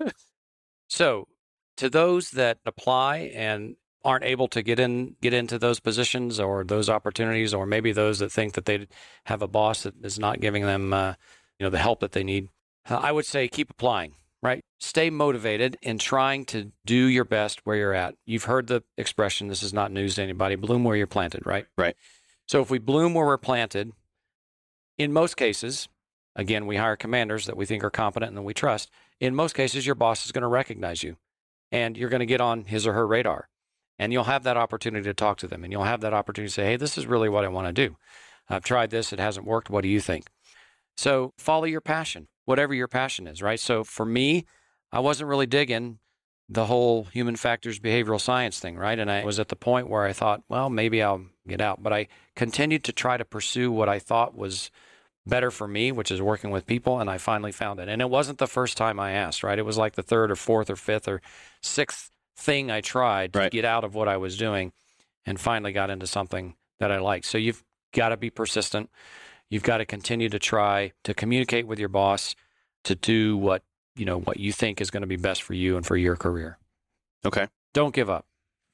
So to those that apply and aren't able to get in get into those positions or those opportunities or maybe those that think that they have a boss that is not giving them uh, you know the help that they need uh, i would say keep applying right stay motivated in trying to do your best where you're at you've heard the expression this is not news to anybody bloom where you're planted right right so if we bloom where we're planted in most cases again we hire commanders that we think are competent and that we trust in most cases your boss is going to recognize you and you're going to get on his or her radar and you'll have that opportunity to talk to them and you'll have that opportunity to say, hey, this is really what I want to do. I've tried this, it hasn't worked. What do you think? So follow your passion, whatever your passion is, right? So for me, I wasn't really digging the whole human factors behavioral science thing, right? And I was at the point where I thought, well, maybe I'll get out. But I continued to try to pursue what I thought was better for me, which is working with people. And I finally found it. And it wasn't the first time I asked, right? It was like the third or fourth or fifth or sixth thing I tried to right. get out of what I was doing and finally got into something that I like. So you've got to be persistent. You've got to continue to try to communicate with your boss to do what, you know, what you think is going to be best for you and for your career. Okay. Don't give up.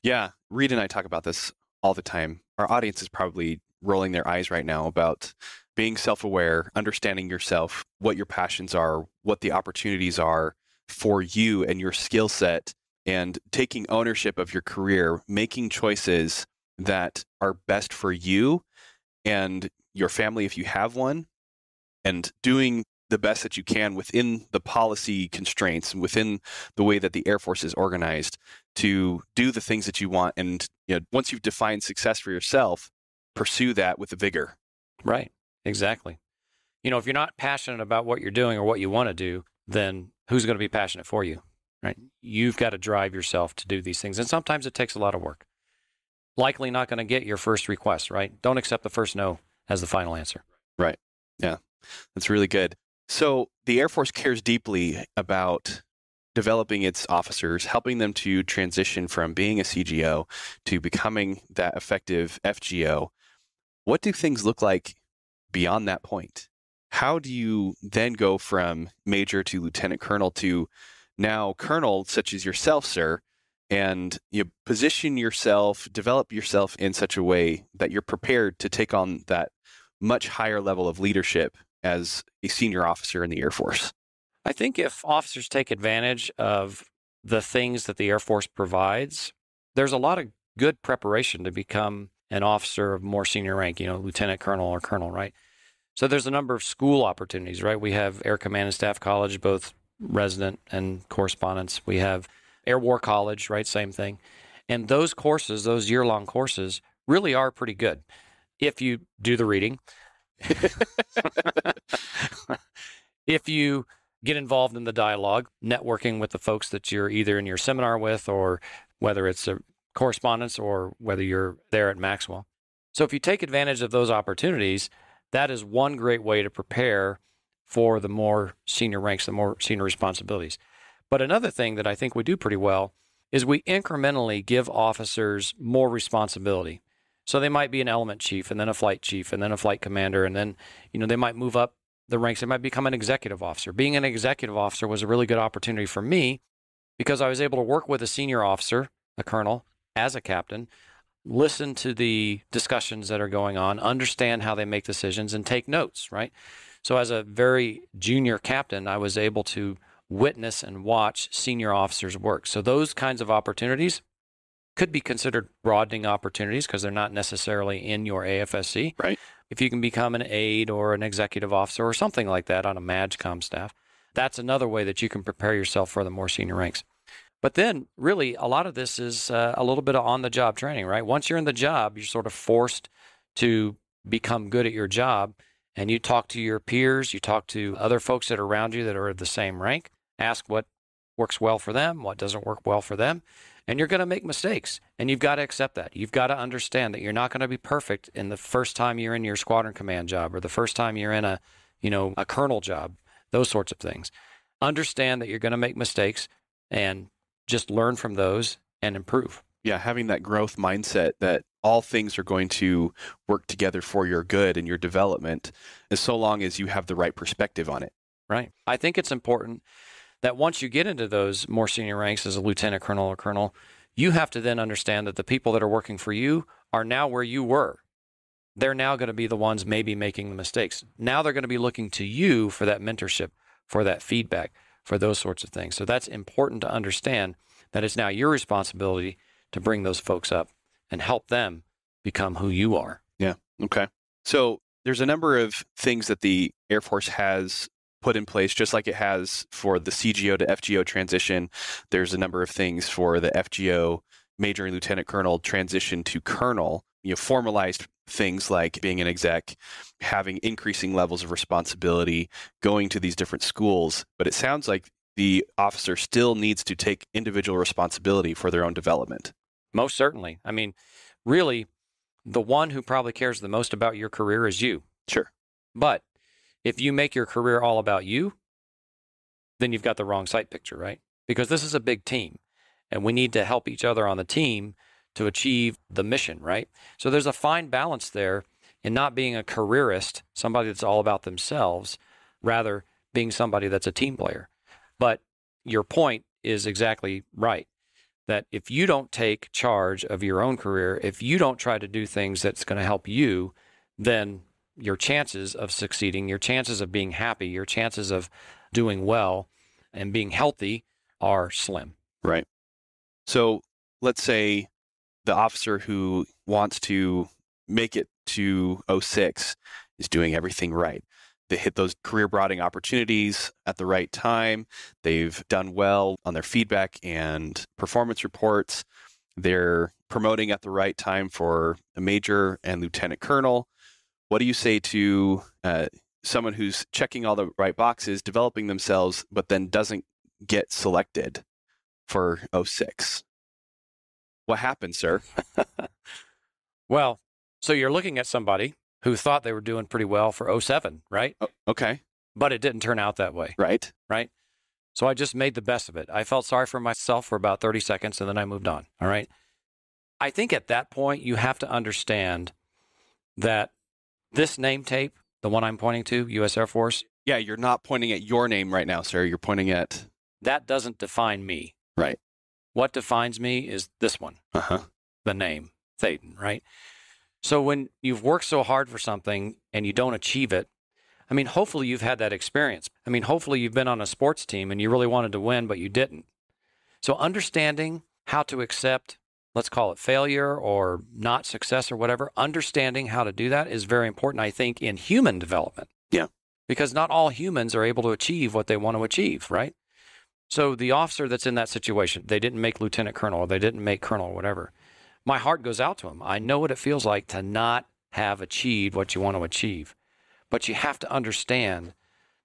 Yeah, Reed and I talk about this all the time. Our audience is probably rolling their eyes right now about being self aware, understanding yourself, what your passions are, what the opportunities are for you and your skill set, and taking ownership of your career, making choices that are best for you and your family if you have one, and doing the best that you can within the policy constraints and within the way that the Air Force is organized to do the things that you want. And you know, once you've defined success for yourself, pursue that with vigor. Right. Exactly. You know, if you're not passionate about what you're doing or what you want to do, then who's going to be passionate for you? right? You've got to drive yourself to do these things. And sometimes it takes a lot of work. Likely not going to get your first request, right? Don't accept the first no as the final answer. Right. Yeah. That's really good. So the Air Force cares deeply about developing its officers, helping them to transition from being a CGO to becoming that effective FGO. What do things look like beyond that point? How do you then go from major to lieutenant colonel to now colonel, such as yourself, sir, and you position yourself, develop yourself in such a way that you're prepared to take on that much higher level of leadership as a senior officer in the Air Force. I think if officers take advantage of the things that the Air Force provides, there's a lot of good preparation to become an officer of more senior rank, you know, lieutenant colonel or colonel, right? So there's a number of school opportunities, right? We have Air Command and Staff College, both resident and correspondence. We have Air War College, right? Same thing. And those courses, those year long courses, really are pretty good if you do the reading. [LAUGHS] if you get involved in the dialogue, networking with the folks that you're either in your seminar with or whether it's a correspondence or whether you're there at Maxwell. So if you take advantage of those opportunities, that is one great way to prepare for the more senior ranks, the more senior responsibilities. But another thing that I think we do pretty well is we incrementally give officers more responsibility. So they might be an element chief and then a flight chief and then a flight commander and then you know they might move up the ranks. They might become an executive officer. Being an executive officer was a really good opportunity for me because I was able to work with a senior officer, a colonel, as a captain, listen to the discussions that are going on, understand how they make decisions and take notes, right? So, as a very junior captain, I was able to witness and watch senior officers work. So, those kinds of opportunities could be considered broadening opportunities because they're not necessarily in your AFSC. Right. If you can become an aide or an executive officer or something like that on a MAGCOM staff, that's another way that you can prepare yourself for the more senior ranks. But then, really, a lot of this is uh, a little bit of on the job training, right? Once you're in the job, you're sort of forced to become good at your job and you talk to your peers, you talk to other folks that are around you that are of the same rank, ask what works well for them, what doesn't work well for them. And you're going to make mistakes and you've got to accept that. You've got to understand that you're not going to be perfect in the first time you're in your squadron command job or the first time you're in a, you know, a colonel job, those sorts of things. Understand that you're going to make mistakes and just learn from those and improve. Yeah, having that growth mindset that all things are going to work together for your good and your development as so long as you have the right perspective on it. Right. I think it's important that once you get into those more senior ranks as a lieutenant colonel or colonel, you have to then understand that the people that are working for you are now where you were. They're now going to be the ones maybe making the mistakes. Now they're going to be looking to you for that mentorship, for that feedback, for those sorts of things. So that's important to understand that it's now your responsibility to bring those folks up and help them become who you are. Yeah. Okay. So there's a number of things that the Air Force has put in place, just like it has for the CGO to FGO transition. There's a number of things for the FGO major and lieutenant colonel transition to colonel. You know, formalized things like being an exec, having increasing levels of responsibility, going to these different schools. But it sounds like the officer still needs to take individual responsibility for their own development. Most certainly. I mean, really, the one who probably cares the most about your career is you. Sure. But if you make your career all about you, then you've got the wrong sight picture, right? Because this is a big team and we need to help each other on the team to achieve the mission, right? So there's a fine balance there in not being a careerist, somebody that's all about themselves, rather being somebody that's a team player. But your point is exactly right that if you don't take charge of your own career, if you don't try to do things that's going to help you, then your chances of succeeding, your chances of being happy, your chances of doing well and being healthy are slim. Right. So let's say the officer who wants to make it to 06 is doing everything right. They hit those career broadening opportunities at the right time. They've done well on their feedback and performance reports. They're promoting at the right time for a major and lieutenant colonel. What do you say to uh, someone who's checking all the right boxes, developing themselves, but then doesn't get selected for 06? What happened, sir? [LAUGHS] well, so you're looking at somebody who thought they were doing pretty well for 07, right? Oh, okay. But it didn't turn out that way. Right. Right. So I just made the best of it. I felt sorry for myself for about 30 seconds and then I moved on. All right. I think at that point, you have to understand that this name tape, the one I'm pointing to, US Air Force. Yeah, you're not pointing at your name right now, sir. You're pointing at. That doesn't define me. Right. What defines me is this one. Uh huh. The name, Thaden, right? So when you've worked so hard for something and you don't achieve it, I mean, hopefully you've had that experience. I mean, hopefully you've been on a sports team and you really wanted to win, but you didn't. So understanding how to accept, let's call it failure or not success or whatever, understanding how to do that is very important, I think, in human development. Yeah. Because not all humans are able to achieve what they want to achieve, right? So the officer that's in that situation, they didn't make lieutenant colonel or they didn't make colonel or whatever my heart goes out to them. I know what it feels like to not have achieved what you want to achieve. But you have to understand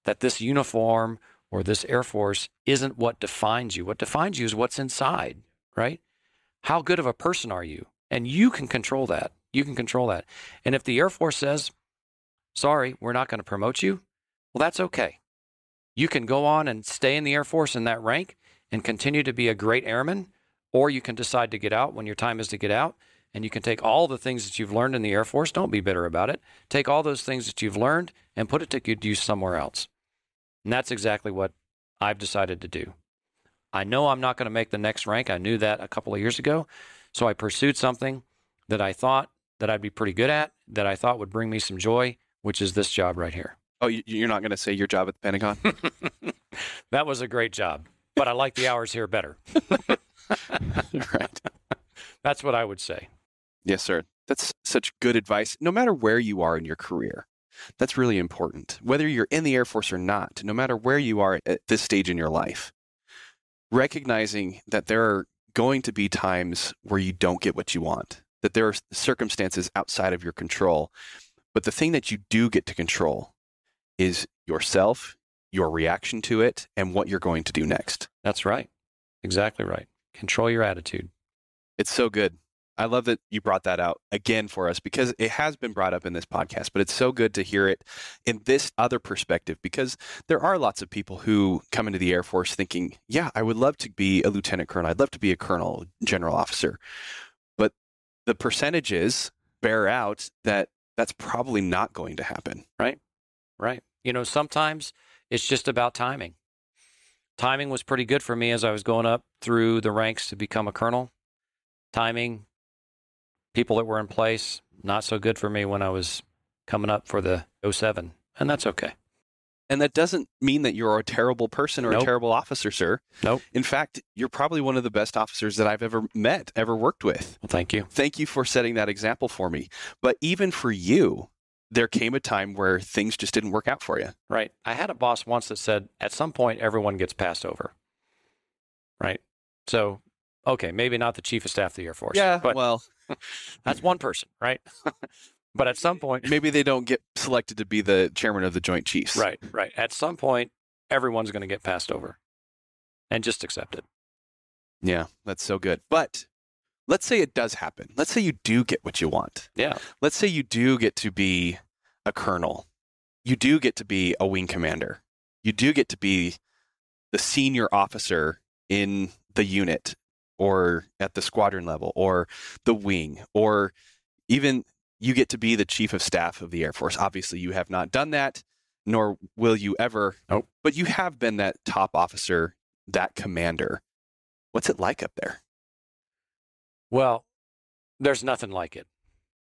that this uniform or this Air Force isn't what defines you. What defines you is what's inside, right? How good of a person are you? And you can control that. You can control that. And if the Air Force says, sorry, we're not going to promote you, well, that's okay. You can go on and stay in the Air Force in that rank and continue to be a great airman or you can decide to get out when your time is to get out. And you can take all the things that you've learned in the Air Force. Don't be bitter about it. Take all those things that you've learned and put it to good use somewhere else. And that's exactly what I've decided to do. I know I'm not going to make the next rank. I knew that a couple of years ago. So I pursued something that I thought that I'd be pretty good at, that I thought would bring me some joy, which is this job right here. Oh, you're not going to say your job at the Pentagon? [LAUGHS] that was a great job, but I like the hours here better. [LAUGHS] [LAUGHS] right. That's what I would say. Yes, sir. That's such good advice. No matter where you are in your career, that's really important. Whether you're in the Air Force or not, no matter where you are at this stage in your life, recognizing that there are going to be times where you don't get what you want, that there are circumstances outside of your control. But the thing that you do get to control is yourself, your reaction to it, and what you're going to do next. That's right. Exactly right. Control your attitude. It's so good. I love that you brought that out again for us because it has been brought up in this podcast, but it's so good to hear it in this other perspective because there are lots of people who come into the Air Force thinking, yeah, I would love to be a lieutenant colonel. I'd love to be a colonel, general officer. But the percentages bear out that that's probably not going to happen, right? Right. You know, sometimes it's just about timing timing was pretty good for me as I was going up through the ranks to become a colonel. Timing, people that were in place, not so good for me when I was coming up for the 07, and that's okay. And that doesn't mean that you're a terrible person or nope. a terrible officer, sir. Nope. In fact, you're probably one of the best officers that I've ever met, ever worked with. Well, thank you. Thank you for setting that example for me. But even for you, there came a time where things just didn't work out for you. Right. I had a boss once that said, at some point, everyone gets passed over. Right. So, okay, maybe not the chief of staff of the Air Force. Yeah. But well, [LAUGHS] that's one person, right? [LAUGHS] but at some point, maybe they don't get selected to be the chairman of the Joint Chiefs. Right. Right. At some point, everyone's going to get passed over and just accept it. Yeah. That's so good. But let's say it does happen. Let's say you do get what you want. Yeah. Let's say you do get to be a colonel. You do get to be a wing commander. You do get to be the senior officer in the unit or at the squadron level or the wing or even you get to be the chief of staff of the Air Force. Obviously, you have not done that nor will you ever. Nope. But you have been that top officer, that commander. What's it like up there? Well, there's nothing like it.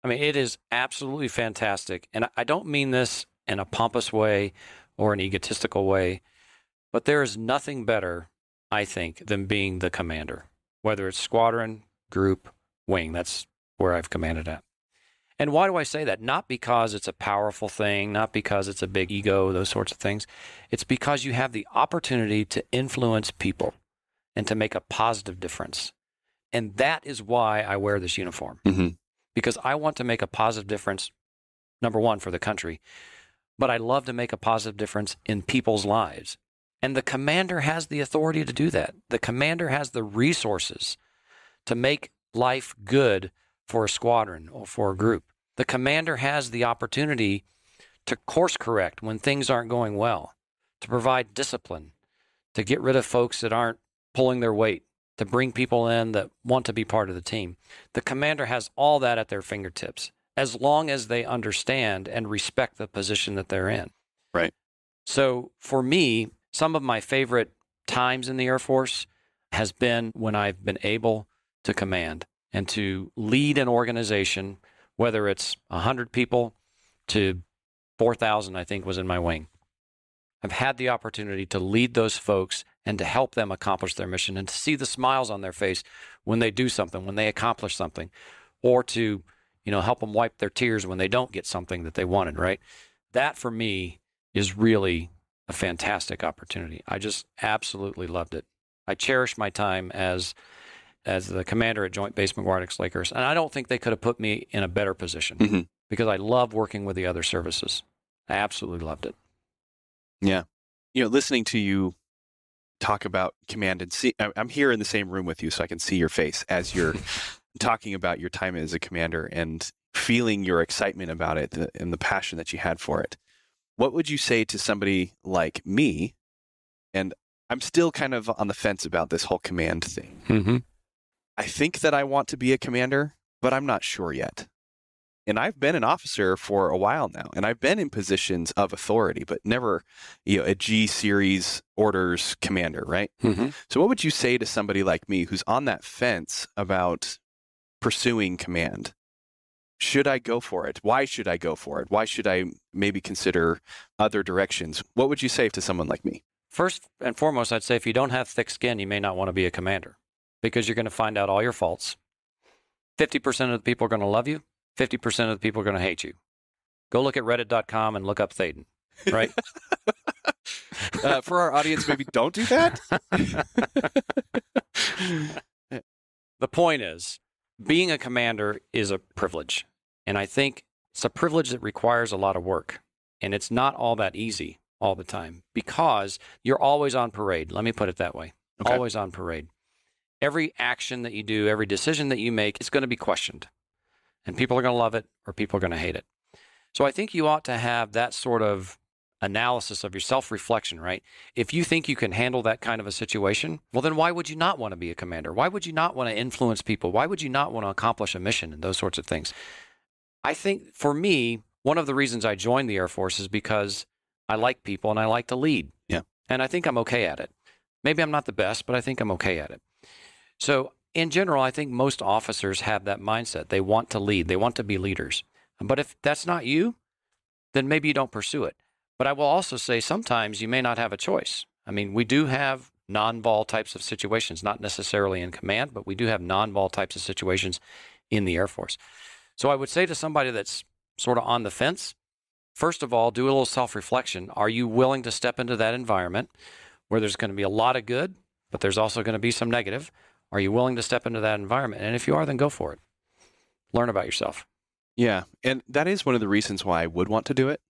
I mean, it is absolutely fantastic. And I don't mean this in a pompous way or an egotistical way, but there is nothing better, I think, than being the commander, whether it's squadron, group, wing. That's where I've commanded at. And why do I say that? Not because it's a powerful thing, not because it's a big ego, those sorts of things. It's because you have the opportunity to influence people and to make a positive difference. And that is why I wear this uniform mm-hmm. because I want to make a positive difference, number one, for the country, but I love to make a positive difference in people's lives. And the commander has the authority to do that. The commander has the resources to make life good for a squadron or for a group. The commander has the opportunity to course correct when things aren't going well, to provide discipline, to get rid of folks that aren't pulling their weight, to bring people in that want to be part of the team. The commander has all that at their fingertips as long as they understand and respect the position that they're in. Right. So for me, some of my favorite times in the Air Force has been when I've been able to command and to lead an organization, whether it's 100 people to 4,000, I think was in my wing. I've had the opportunity to lead those folks and to help them accomplish their mission and to see the smiles on their face when they do something, when they accomplish something, or to, you know, help them wipe their tears when they don't get something that they wanted, right? That for me is really a fantastic opportunity. I just absolutely loved it. I cherish my time as as the commander at Joint Base McGuardick's Lakers, and I don't think they could have put me in a better position mm-hmm. because I love working with the other services. I absolutely loved it. Yeah. You know, listening to you talk about command and see. I'm here in the same room with you, so I can see your face as you're [LAUGHS] talking about your time as a commander and feeling your excitement about it and the passion that you had for it. What would you say to somebody like me? And I'm still kind of on the fence about this whole command thing. Mm-hmm. I think that I want to be a commander, but I'm not sure yet and I've been an officer for a while now, and I've been in positions of authority, but never, you know, a G series orders commander, right? Mm-hmm. So, what would you say to somebody like me who's on that fence about pursuing command? Should I go for it? Why should I go for it? Why should I maybe consider other directions? What would you say to someone like me? First and foremost, I'd say if you don't have thick skin, you may not want to be a commander because you're going to find out all your faults. 50% of the people are going to love you, 50% of the people are going to hate you. Go look at reddit.com and look up Thaden, right? [LAUGHS] [LAUGHS] uh, for our audience, maybe don't do that. [LAUGHS] the point is, being a commander is a privilege. And I think it's a privilege that requires a lot of work. And it's not all that easy all the time because you're always on parade. Let me put it that way okay. always on parade. Every action that you do, every decision that you make is going to be questioned. And people are going to love it or people are going to hate it. So I think you ought to have that sort of analysis of your self reflection, right? If you think you can handle that kind of a situation, well, then why would you not want to be a commander? Why would you not want to influence people? Why would you not want to accomplish a mission and those sorts of things? I think for me, one of the reasons I joined the Air Force is because I like people and I like to lead. Yeah. And I think I'm okay at it. Maybe I'm not the best, but I think I'm okay at it. So in general, I think most officers have that mindset. They want to lead, they want to be leaders. But if that's not you, then maybe you don't pursue it. But I will also say sometimes you may not have a choice. I mean, we do have non vol types of situations, not necessarily in command, but we do have non vol types of situations in the Air Force. So I would say to somebody that's sort of on the fence, first of all, do a little self reflection. Are you willing to step into that environment where there's going to be a lot of good, but there's also going to be some negative? Are you willing to step into that environment? And if you are, then go for it. Learn about yourself. Yeah. And that is one of the reasons why I would want to do it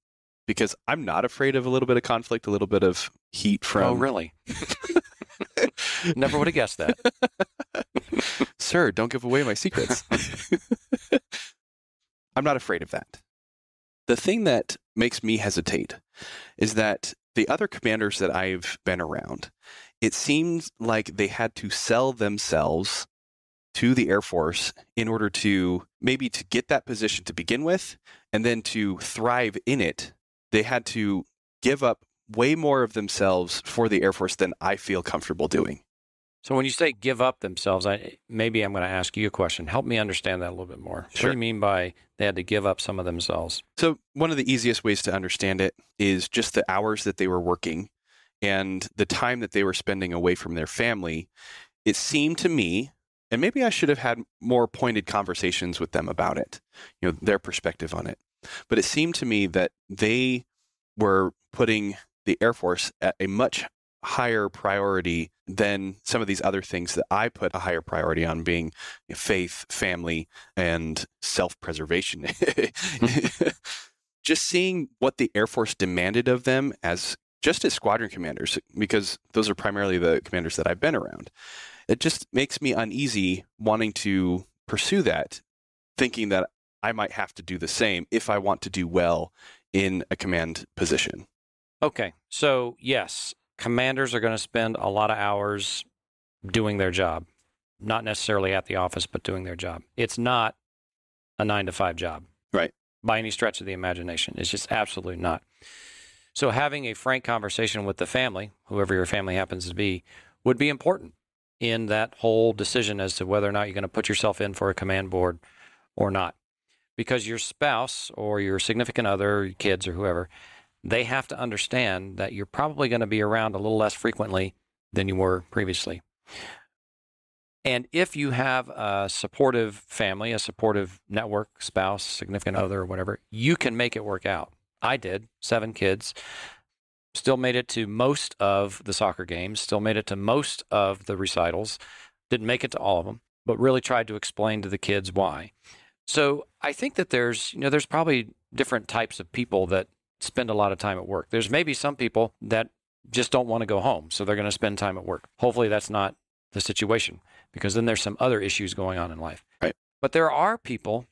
because I'm not afraid of a little bit of conflict, a little bit of heat oh, from. Oh, really? [LAUGHS] Never would have guessed that. [LAUGHS] Sir, don't give away my secrets. [LAUGHS] I'm not afraid of that. The thing that makes me hesitate is that the other commanders that I've been around it seemed like they had to sell themselves to the Air Force in order to maybe to get that position to begin with and then to thrive in it. They had to give up way more of themselves for the Air Force than I feel comfortable doing. So when you say give up themselves, I maybe I'm going to ask you a question. Help me understand that a little bit more. Sure. What do you mean by they had to give up some of themselves? So one of the easiest ways to understand it is just the hours that they were working and the time that they were spending away from their family, it seemed to me, and maybe I should have had more pointed conversations with them about it, you know, their perspective on it. But it seemed to me that they were putting the Air Force at a much higher priority than some of these other things that I put a higher priority on being faith, family, and self preservation. [LAUGHS] Mm-hmm. Just seeing what the Air Force demanded of them as just as squadron commanders, because those are primarily the commanders that I've been around. It just makes me uneasy wanting to pursue that, thinking that I might have to do the same if I want to do well in a command position. Okay. So, yes, commanders are going to spend a lot of hours doing their job, not necessarily at the office, but doing their job. It's not a nine to five job. Right. By any stretch of the imagination. It's just absolutely not. So having a frank conversation with the family, whoever your family happens to be, would be important in that whole decision as to whether or not you're going to put yourself in for a command board or not. Because your spouse or your significant other, your kids or whoever, they have to understand that you're probably going to be around a little less frequently than you were previously. And if you have a supportive family, a supportive network, spouse, significant other, or whatever, you can make it work out. I did, seven kids. Still made it to most of the soccer games, still made it to most of the recitals. Didn't make it to all of them, but really tried to explain to the kids why. So I think that there's, you know, there's probably different types of people that spend a lot of time at work. There's maybe some people that just don't want to go home, so they're going to spend time at work. Hopefully that's not the situation because then there's some other issues going on in life. Right. But there are people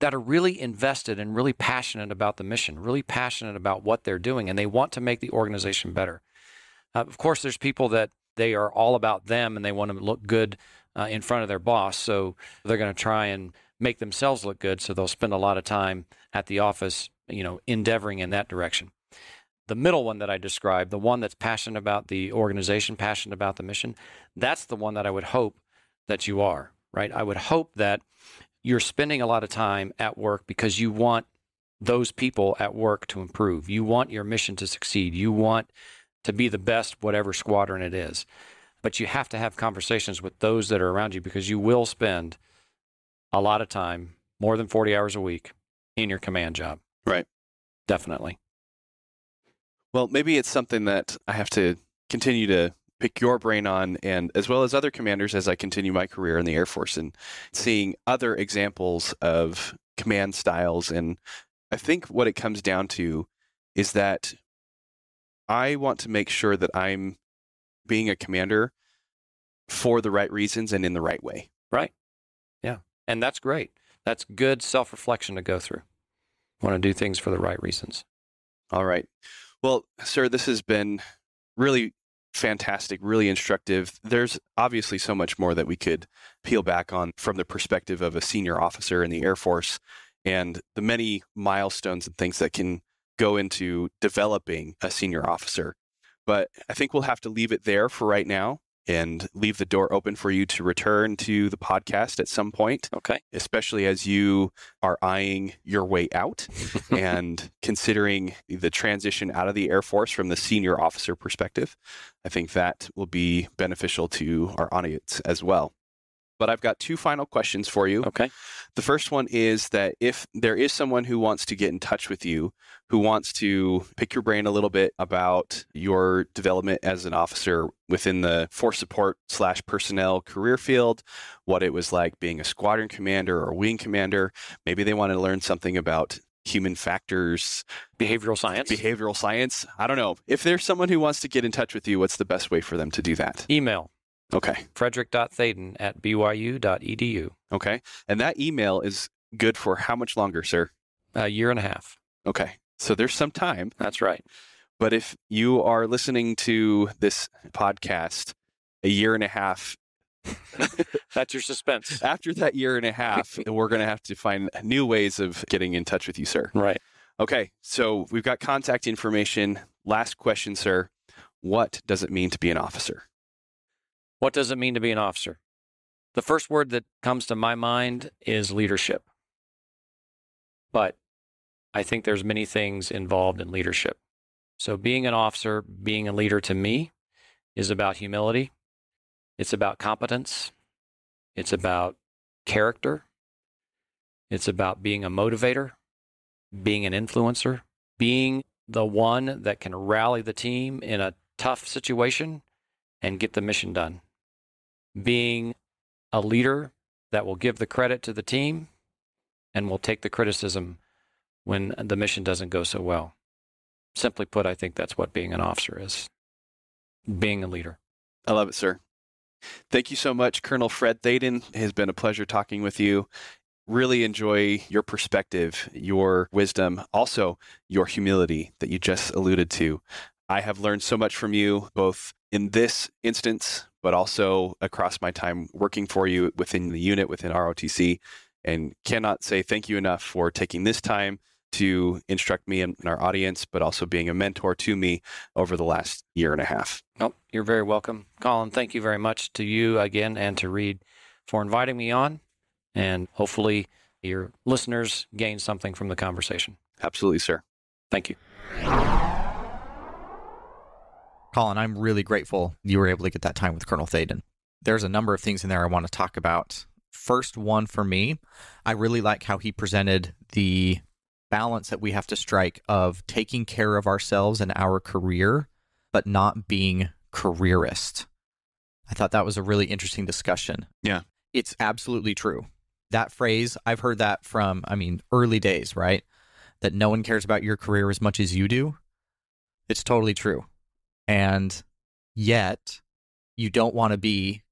that are really invested and really passionate about the mission, really passionate about what they're doing, and they want to make the organization better. Uh, of course, there's people that they are all about them and they want to look good uh, in front of their boss. So they're going to try and make themselves look good. So they'll spend a lot of time at the office, you know, endeavoring in that direction. The middle one that I described, the one that's passionate about the organization, passionate about the mission, that's the one that I would hope that you are, right? I would hope that you're spending a lot of time at work because you want those people at work to improve. You want your mission to succeed. You want to be the best, whatever squadron it is. But you have to have conversations with those that are around you because you will spend a lot of time, more than 40 hours a week, in your command job. Right. Definitely. Well, maybe it's something that I have to continue to pick your brain on, and as well as other commanders as I continue my career in the Air Force and seeing other examples of command styles. And I think what it comes down to is that I want to make sure that I'm being a commander for the right reasons and in the right way. Right. Yeah. And that's great. That's good self reflection to go through. Want to do things for the right reasons. All right. Well, sir, this has been really fantastic, really instructive. There's obviously so much more that we could peel back on from the perspective of a senior officer in the Air Force and the many milestones and things that can go into developing a senior officer. But I think we'll have to leave it there for right now and leave the door open for you to return to the podcast at some point. Okay. Especially as you are eyeing your way out [LAUGHS] and considering the transition out of the Air Force from the senior officer perspective. I think that will be beneficial to our audience as well. But I've got two final questions for you. Okay. The first one is that if there is someone who wants to get in touch with you, who wants to pick your brain a little bit about your development as an officer within the force support slash personnel career field, what it was like being a squadron commander or wing commander, maybe they want to learn something about human factors, behavioral science. Behavioral science. I don't know. If there's someone who wants to get in touch with you, what's the best way for them to do that? Email Okay. Frederick.Thaden at byu.edu. Okay. And that email is good for how much longer, sir? A year and a half. Okay. So there's some time. That's right. But if you are listening to this podcast a year and a half, [LAUGHS] that's your suspense. [LAUGHS] After that year and a half, [LAUGHS] we're going to have to find new ways of getting in touch with you, sir. Right. Okay. So we've got contact information. Last question, sir. What does it mean to be an officer? What does it mean to be an officer? The first word that comes to my mind is leadership. But I think there's many things involved in leadership. So being an officer, being a leader to me is about humility. It's about competence. It's about character. It's about being a motivator, being an influencer, being the one that can rally the team in a tough situation and get the mission done being a leader that will give the credit to the team and will take the criticism when the mission doesn't go so well. Simply put, I think that's what being an officer is being a leader. I love it, sir. Thank you so much, Colonel Fred Thaden. It has been a pleasure talking with you. Really enjoy your perspective, your wisdom, also your humility that you just alluded to. I have learned so much from you, both in this instance, but also across my time working for you within the unit, within ROTC, and cannot say thank you enough for taking this time to instruct me and our audience, but also being a mentor to me over the last year and a half. Nope, oh, you're very welcome. Colin, thank you very much to you again and to Reed for inviting me on. And hopefully, your listeners gain something from the conversation. Absolutely, sir. Thank you. Colin, I'm really grateful you were able to get that time with Colonel Thaden. There's a number of things in there I want to talk about. First one for me, I really like how he presented the balance that we have to strike of taking care of ourselves and our career, but not being careerist. I thought that was a really interesting discussion. Yeah. It's absolutely true. That phrase, I've heard that from, I mean, early days, right? That no one cares about your career as much as you do. It's totally true. And yet, you don't want to be,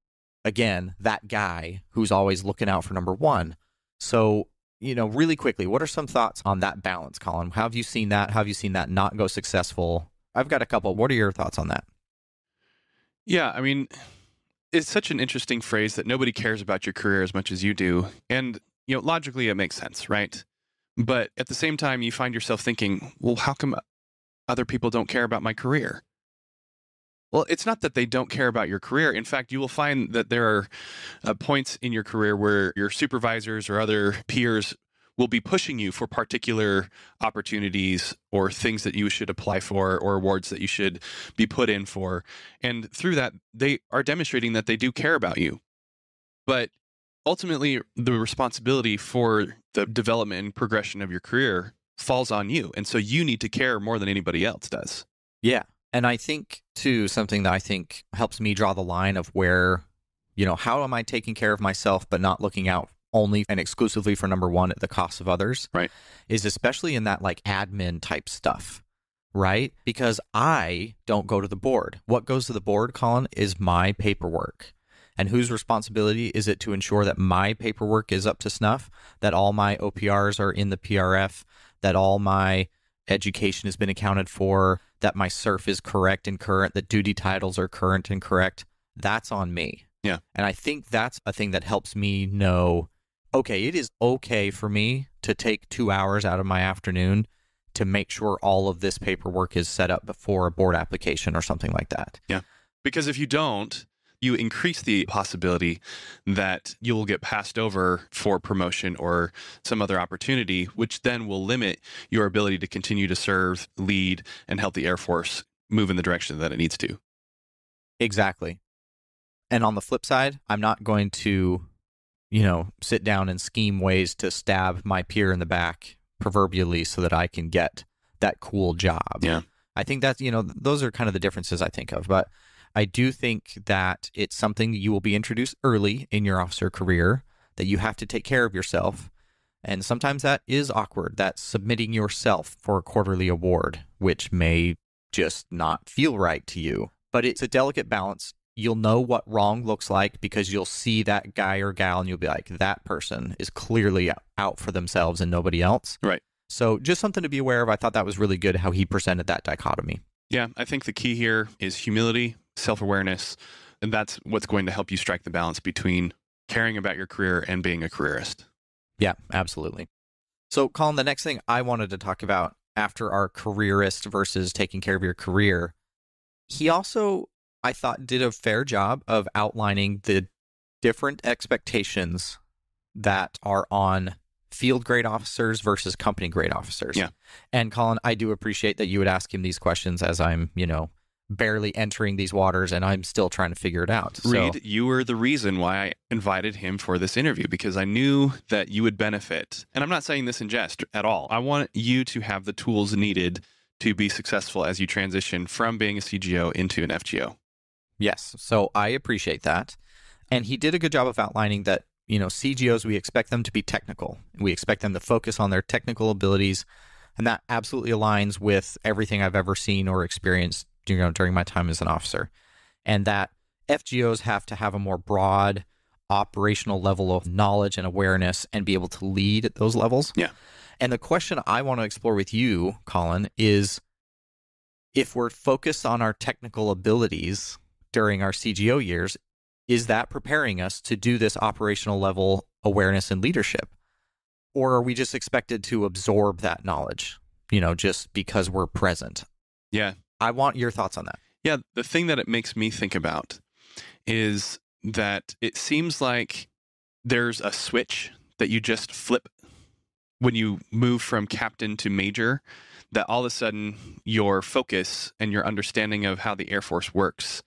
again, that guy who's always looking out for number one. So, you know, really quickly, what are some thoughts on that balance, Colin? How have you seen that? How have you seen that not go successful? I've got a couple. What are your thoughts on that? Yeah, I mean, it's such an interesting phrase that nobody cares about your career as much as you do. And, you know, logically it makes sense, right? But at the same time, you find yourself thinking, well, how come other people don't care about my career? Well, it's not that they don't care about your career. In fact, you will find that there are uh, points in your career where your supervisors or other peers will be pushing you for particular opportunities or things that you should apply for or awards that you should be put in for. And through that, they are demonstrating that they do care about you. But ultimately, the responsibility for the development and progression of your career falls on you. And so you need to care more than anybody else does. Yeah. And I think, too, something that I think helps me draw the line of where, you know, how am I taking care of myself, but not looking out only and exclusively for number one at the cost of others? Right. Is especially in that like admin type stuff, right? Because I don't go to the board. What goes to the board, Colin, is my paperwork and whose responsibility is it to ensure that my paperwork is up to snuff, that all my OPRs are in the PRF, that all my education has been accounted for, that my surf is correct and current, that duty titles are current and correct, that's on me. Yeah. And I think that's a thing that helps me know okay, it is okay for me to take two hours out of my afternoon to make sure all of this paperwork is set up before a board application or something like that. Yeah. Because if you don't, you increase the possibility that you will get passed over for promotion or some other opportunity, which then will limit your ability to continue to serve, lead, and help the Air Force move in the direction that it needs to. Exactly. And on the flip side, I'm not going to, you know, sit down and scheme ways to stab my peer in the back proverbially so that I can get that cool job. Yeah. I think that's, you know, those are kind of the differences I think of. But I do think that it's something you will be introduced early in your officer career that you have to take care of yourself. And sometimes that is awkward, that submitting yourself for a quarterly award, which may just not feel right to you. But it's a delicate balance. You'll know what wrong looks like because you'll see that guy or gal and you'll be like, that person is clearly out for themselves and nobody else. Right. So just something to be aware of. I thought that was really good how he presented that dichotomy. Yeah, I think the key here is humility self awareness. And that's what's going to help you strike the balance between caring about your career and being a careerist. Yeah, absolutely. So, Colin, the next thing I wanted to talk about after our careerist versus taking care of your career, he also, I thought, did a fair job of outlining the different expectations that are on field grade officers versus company grade officers. Yeah. And Colin, I do appreciate that you would ask him these questions as I'm, you know, barely entering these waters and I'm still trying to figure it out. So. Reed, you were the reason why I invited him for this interview because I knew that you would benefit. And I'm not saying this in jest at all. I want you to have the tools needed to be successful as you transition from being a CGO into an FGO. Yes. So I appreciate that. And he did a good job of outlining that, you know, CGOs, we expect them to be technical. We expect them to focus on their technical abilities. And that absolutely aligns with everything I've ever seen or experienced you know during my time as an officer, and that FGOs have to have a more broad operational level of knowledge and awareness and be able to lead at those levels. Yeah. And the question I want to explore with you, Colin, is if we're focused on our technical abilities during our CGO years, is that preparing us to do this operational level awareness and leadership? Or are we just expected to absorb that knowledge, you know, just because we're present? Yeah, I want your thoughts on that. Yeah, the thing that it makes me think about is that it seems like there's a switch that you just flip when you move from captain to major that all of a sudden your focus and your understanding of how the air force works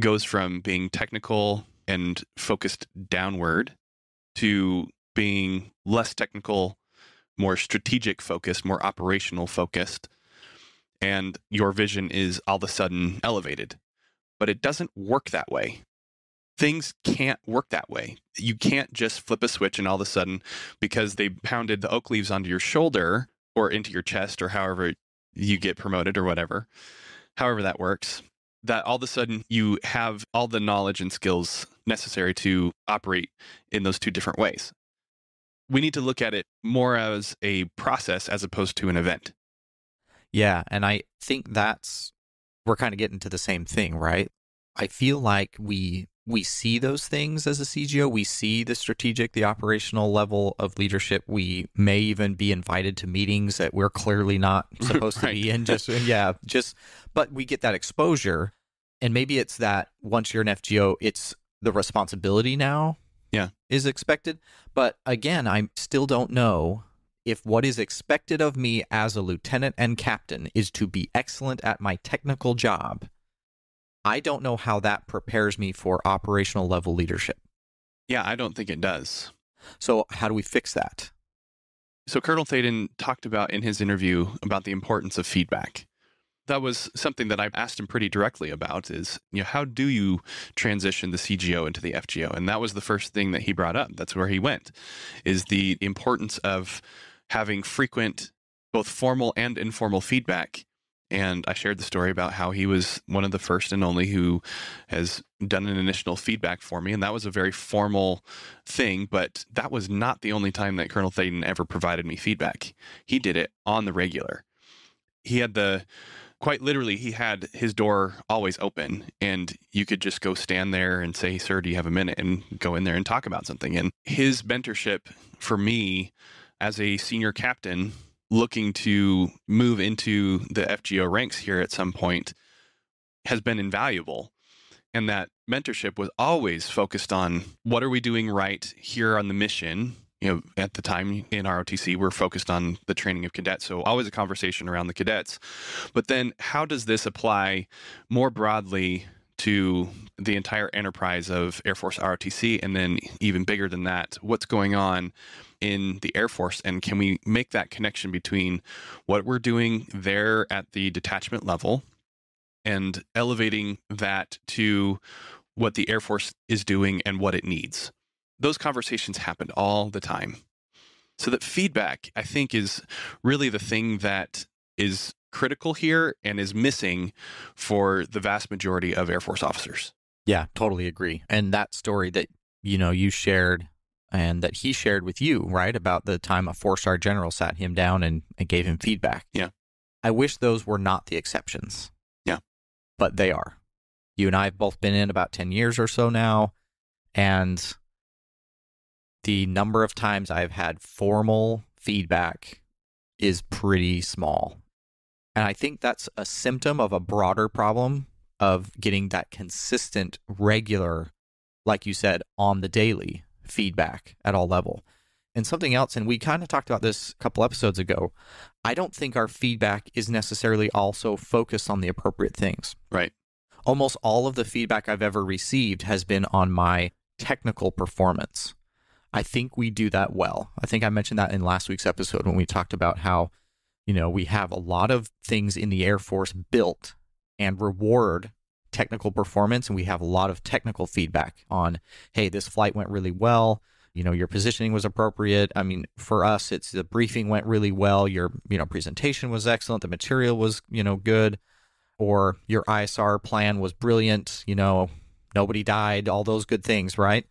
goes from being technical and focused downward to being less technical more strategic focused more operational focused and your vision is all of a sudden elevated. But it doesn't work that way. Things can't work that way. You can't just flip a switch and all of a sudden, because they pounded the oak leaves onto your shoulder or into your chest or however you get promoted or whatever, however that works, that all of a sudden you have all the knowledge and skills necessary to operate in those two different ways. We need to look at it more as a process as opposed to an event. Yeah. And I think that's, we're kind of getting to the same thing, right? I feel like we, we see those things as a CGO. We see the strategic, the operational level of leadership. We may even be invited to meetings that we're clearly not [LAUGHS] supposed right. to be in. Just, [LAUGHS] yeah, just, but we get that exposure. And maybe it's that once you're an FGO, it's the responsibility now yeah. is expected. But again, I still don't know if what is expected of me as a lieutenant and captain is to be excellent at my technical job, I don't know how that prepares me for operational level leadership. Yeah, I don't think it does. So, how do we fix that? So, Colonel Thaden talked about in his interview about the importance of feedback. That was something that I asked him pretty directly about is, you know, how do you transition the CGO into the FGO? And that was the first thing that he brought up. That's where he went, is the importance of having frequent, both formal and informal feedback. And I shared the story about how he was one of the first and only who has done an initial feedback for me. And that was a very formal thing, but that was not the only time that Colonel Thaden ever provided me feedback. He did it on the regular. He had the quite literally, he had his door always open, and you could just go stand there and say, Sir, do you have a minute? and go in there and talk about something. And his mentorship for me as a senior captain looking to move into the FGO ranks here at some point has been invaluable. And that mentorship was always focused on what are we doing right here on the mission. You know, at the time in ROTC, we're focused on the training of cadets. So, always a conversation around the cadets. But then, how does this apply more broadly to the entire enterprise of Air Force ROTC, and then even bigger than that, what's going on in the Air Force, and can we make that connection between what we're doing there at the detachment level and elevating that to what the Air Force is doing and what it needs? Those conversations happen all the time. So, that feedback, I think, is really the thing that is critical here and is missing for the vast majority of Air Force officers. Yeah, totally agree. And that story that you know you shared and that he shared with you, right, about the time a four-star general sat him down and, and gave him feedback. Yeah. I wish those were not the exceptions. Yeah. But they are. You and I have both been in about 10 years or so now and the number of times I've had formal feedback is pretty small and I think that's a symptom of a broader problem of getting that consistent, regular, like you said, on the daily feedback at all level. And something else, and we kind of talked about this a couple episodes ago. I don't think our feedback is necessarily also focused on the appropriate things. Right. Almost all of the feedback I've ever received has been on my technical performance. I think we do that well. I think I mentioned that in last week's episode when we talked about how you know, we have a lot of things in the Air Force built and reward technical performance, and we have a lot of technical feedback on, hey, this flight went really well. You know, your positioning was appropriate. I mean, for us, it's the briefing went really well. Your, you know, presentation was excellent. The material was, you know, good. Or your ISR plan was brilliant. You know, nobody died, all those good things, right?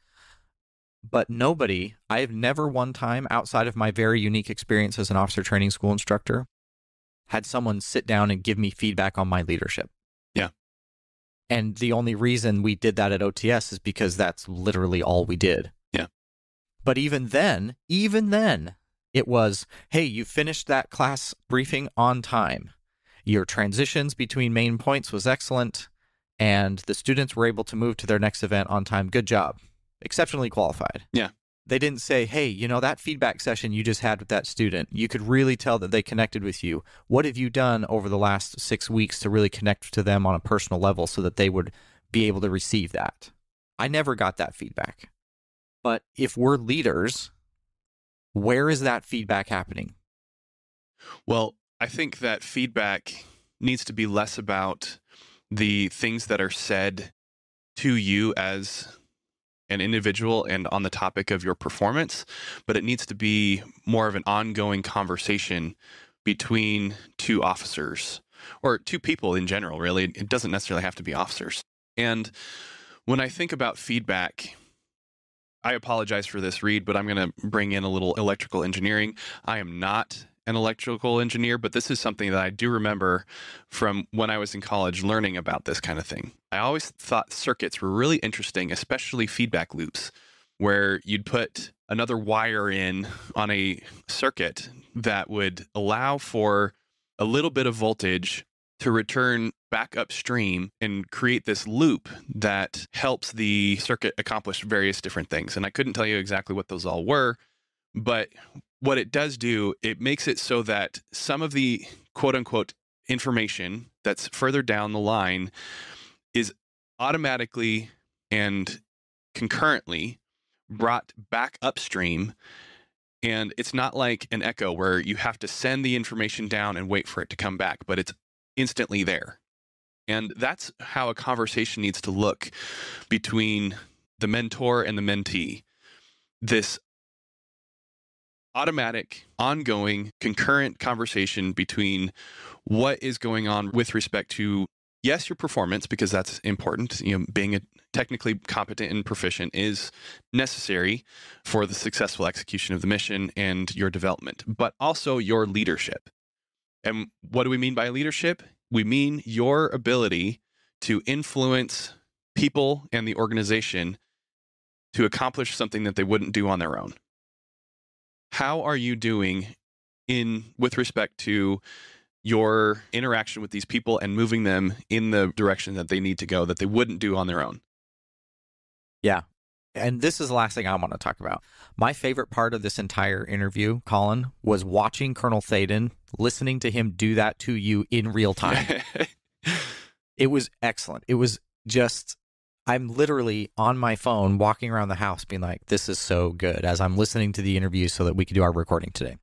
but nobody, I have never one time outside of my very unique experience as an officer training school instructor, had someone sit down and give me feedback on my leadership. Yeah. And the only reason we did that at OTS is because that's literally all we did. Yeah. But even then, even then, it was hey, you finished that class briefing on time. Your transitions between main points was excellent, and the students were able to move to their next event on time. Good job exceptionally qualified. Yeah. They didn't say, hey, you know, that feedback session you just had with that student, you could really tell that they connected with you. What have you done over the last six weeks to really connect to them on a personal level so that they would be able to receive that? I never got that feedback. But if we're leaders, where is that feedback happening? Well, I think that feedback needs to be less about the things that are said to you as an individual and on the topic of your performance, but it needs to be more of an ongoing conversation between two officers or two people in general, really. It doesn't necessarily have to be officers. And when I think about feedback, I apologize for this read, but I'm going to bring in a little electrical engineering. I am not an electrical engineer, but this is something that I do remember from when I was in college learning about this kind of thing. I always thought circuits were really interesting, especially feedback loops, where you'd put another wire in on a circuit that would allow for a little bit of voltage to return back upstream and create this loop that helps the circuit accomplish various different things. And I couldn't tell you exactly what those all were, but what it does do, it makes it so that some of the quote unquote information that's further down the line is automatically and concurrently brought back upstream. And it's not like an echo where you have to send the information down and wait for it to come back, but it's instantly there. And that's how a conversation needs to look between the mentor and the mentee. This automatic, ongoing, concurrent conversation between what is going on with respect to yes your performance because that's important you know being a technically competent and proficient is necessary for the successful execution of the mission and your development but also your leadership and what do we mean by leadership we mean your ability to influence people and the organization to accomplish something that they wouldn't do on their own how are you doing in with respect to your interaction with these people and moving them in the direction that they need to go that they wouldn't do on their own. Yeah. And this is the last thing I want to talk about. My favorite part of this entire interview, Colin, was watching Colonel Thaden, listening to him do that to you in real time. [LAUGHS] it was excellent. It was just I'm literally on my phone walking around the house being like, this is so good as I'm listening to the interview so that we could do our recording today.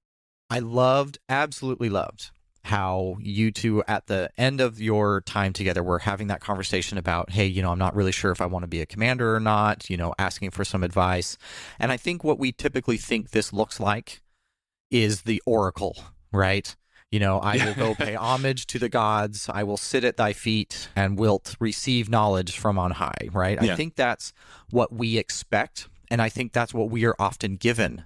I loved, absolutely loved how you two at the end of your time together were having that conversation about, hey, you know, I'm not really sure if I want to be a commander or not, you know, asking for some advice. And I think what we typically think this looks like is the oracle, right? You know, I will go [LAUGHS] pay homage to the gods. I will sit at thy feet and wilt receive knowledge from on high, right? Yeah. I think that's what we expect. And I think that's what we are often given.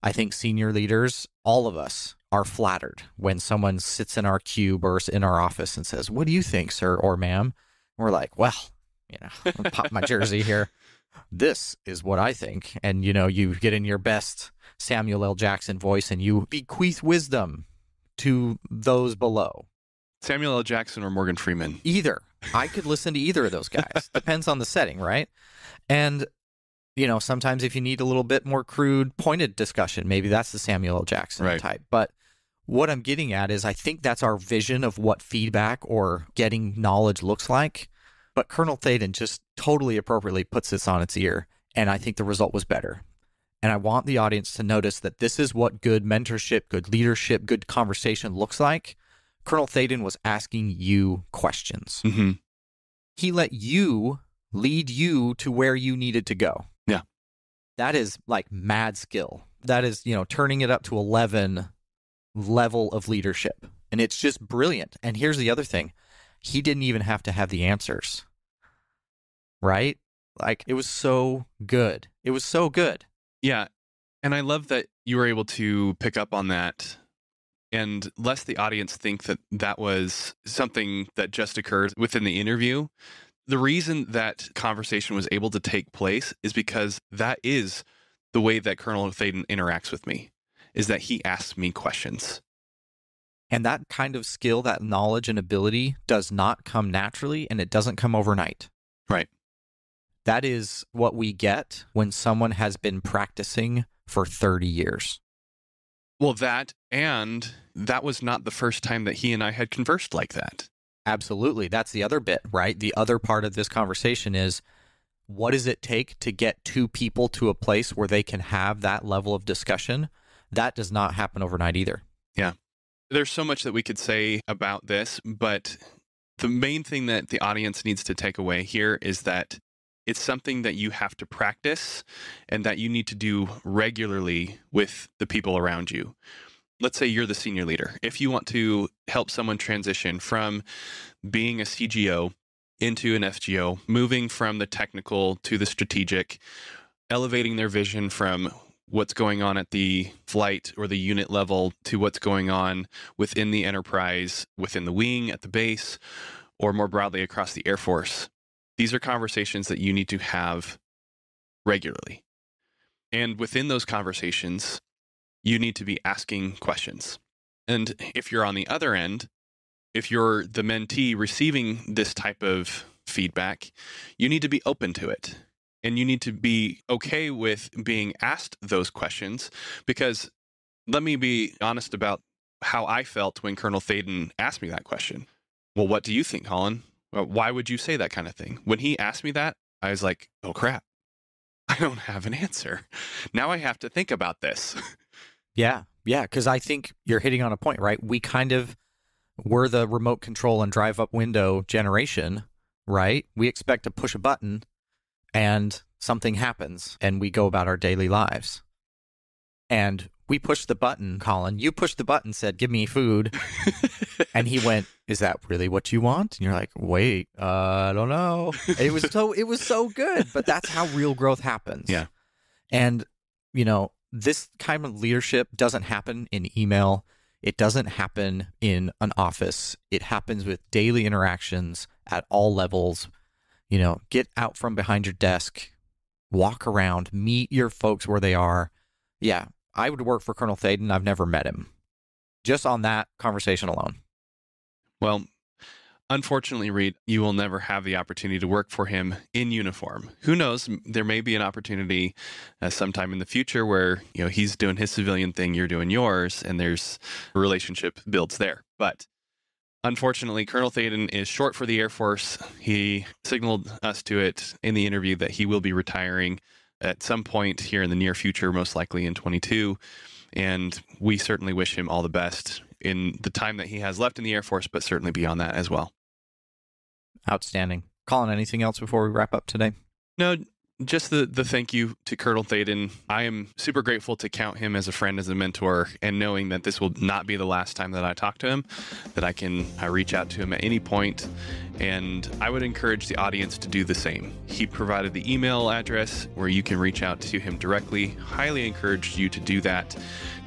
I think senior leaders, all of us, are flattered when someone sits in our cube or in our office and says, What do you think, sir or ma'am? We're like, Well, you know, pop my jersey here. This is what I think. And, you know, you get in your best Samuel L. Jackson voice and you bequeath wisdom to those below. Samuel L. Jackson or Morgan Freeman? Either. I could listen to either of those guys. [LAUGHS] Depends on the setting, right? And you know, sometimes if you need a little bit more crude, pointed discussion, maybe that's the Samuel L. Jackson right. type. But what I'm getting at is I think that's our vision of what feedback or getting knowledge looks like. But Colonel Thaden just totally appropriately puts this on its ear. And I think the result was better. And I want the audience to notice that this is what good mentorship, good leadership, good conversation looks like. Colonel Thaden was asking you questions. Mm-hmm. He let you lead you to where you needed to go. Yeah. That is like mad skill. That is, you know, turning it up to 11 level of leadership. And it's just brilliant. And here's the other thing he didn't even have to have the answers, right? Like it was so good. It was so good. Yeah. And I love that you were able to pick up on that and lest the audience think that that was something that just occurred within the interview. The reason that conversation was able to take place is because that is the way that Colonel Faden interacts with me, is that he asks me questions. And that kind of skill, that knowledge and ability does not come naturally and it doesn't come overnight. Right. That is what we get when someone has been practicing for 30 years. Well, that and that was not the first time that he and I had conversed like that. Absolutely. That's the other bit, right? The other part of this conversation is what does it take to get two people to a place where they can have that level of discussion? That does not happen overnight either. Yeah. There's so much that we could say about this, but the main thing that the audience needs to take away here is that it's something that you have to practice and that you need to do regularly with the people around you. Let's say you're the senior leader. If you want to help someone transition from being a CGO into an FGO, moving from the technical to the strategic, elevating their vision from what's going on at the flight or the unit level to what's going on within the enterprise, within the wing, at the base, or more broadly across the Air Force. These are conversations that you need to have regularly. And within those conversations, you need to be asking questions. And if you're on the other end, if you're the mentee receiving this type of feedback, you need to be open to it. And you need to be okay with being asked those questions because let me be honest about how I felt when Colonel Thaden asked me that question. Well, what do you think, Colin? Why would you say that kind of thing? When he asked me that, I was like, oh crap, I don't have an answer. Now I have to think about this. Yeah. Yeah. Cause I think you're hitting on a point, right? We kind of were the remote control and drive up window generation, right? We expect to push a button and something happens and we go about our daily lives. And we pushed the button, Colin. You pushed the button, said, Give me food. [LAUGHS] and he went, "Is that really what you want?" And you're like, "Wait, uh, I don't know." It was so it was so good, but that's how real growth happens. Yeah, and you know this kind of leadership doesn't happen in email. It doesn't happen in an office. It happens with daily interactions at all levels. You know, get out from behind your desk, walk around, meet your folks where they are. Yeah, I would work for Colonel Thaden. I've never met him. Just on that conversation alone. Well, unfortunately, Reed, you will never have the opportunity to work for him in uniform. Who knows? There may be an opportunity uh, sometime in the future where you know he's doing his civilian thing, you're doing yours, and there's a relationship builds there. But Unfortunately, Colonel Thaden is short for the Air Force. He signaled us to it in the interview that he will be retiring at some point here in the near future, most likely in 22. And we certainly wish him all the best in the time that he has left in the Air Force, but certainly beyond that as well. Outstanding. Colin, anything else before we wrap up today? No, just the the thank you to Colonel Thaden. I am super grateful to count him as a friend, as a mentor, and knowing that this will not be the last time that I talk to him, that I can I reach out to him at any point. And I would encourage the audience to do the same. He provided the email address where you can reach out to him directly. Highly encourage you to do that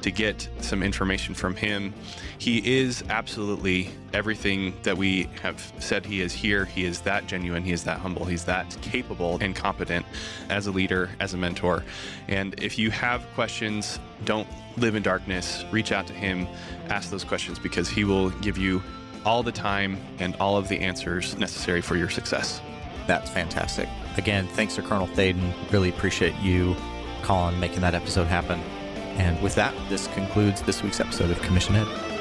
to get some information from him. He is absolutely everything that we have said he is here. He is that genuine. He is that humble. He's that capable and competent as a leader, as a mentor. And if you have questions, don't live in darkness. Reach out to him, ask those questions because he will give you all the time and all of the answers necessary for your success. That's fantastic. Again, thanks to Colonel Thaden. Really appreciate you, Colin, making that episode happen. And with that, this concludes this week's episode of Commission Ed.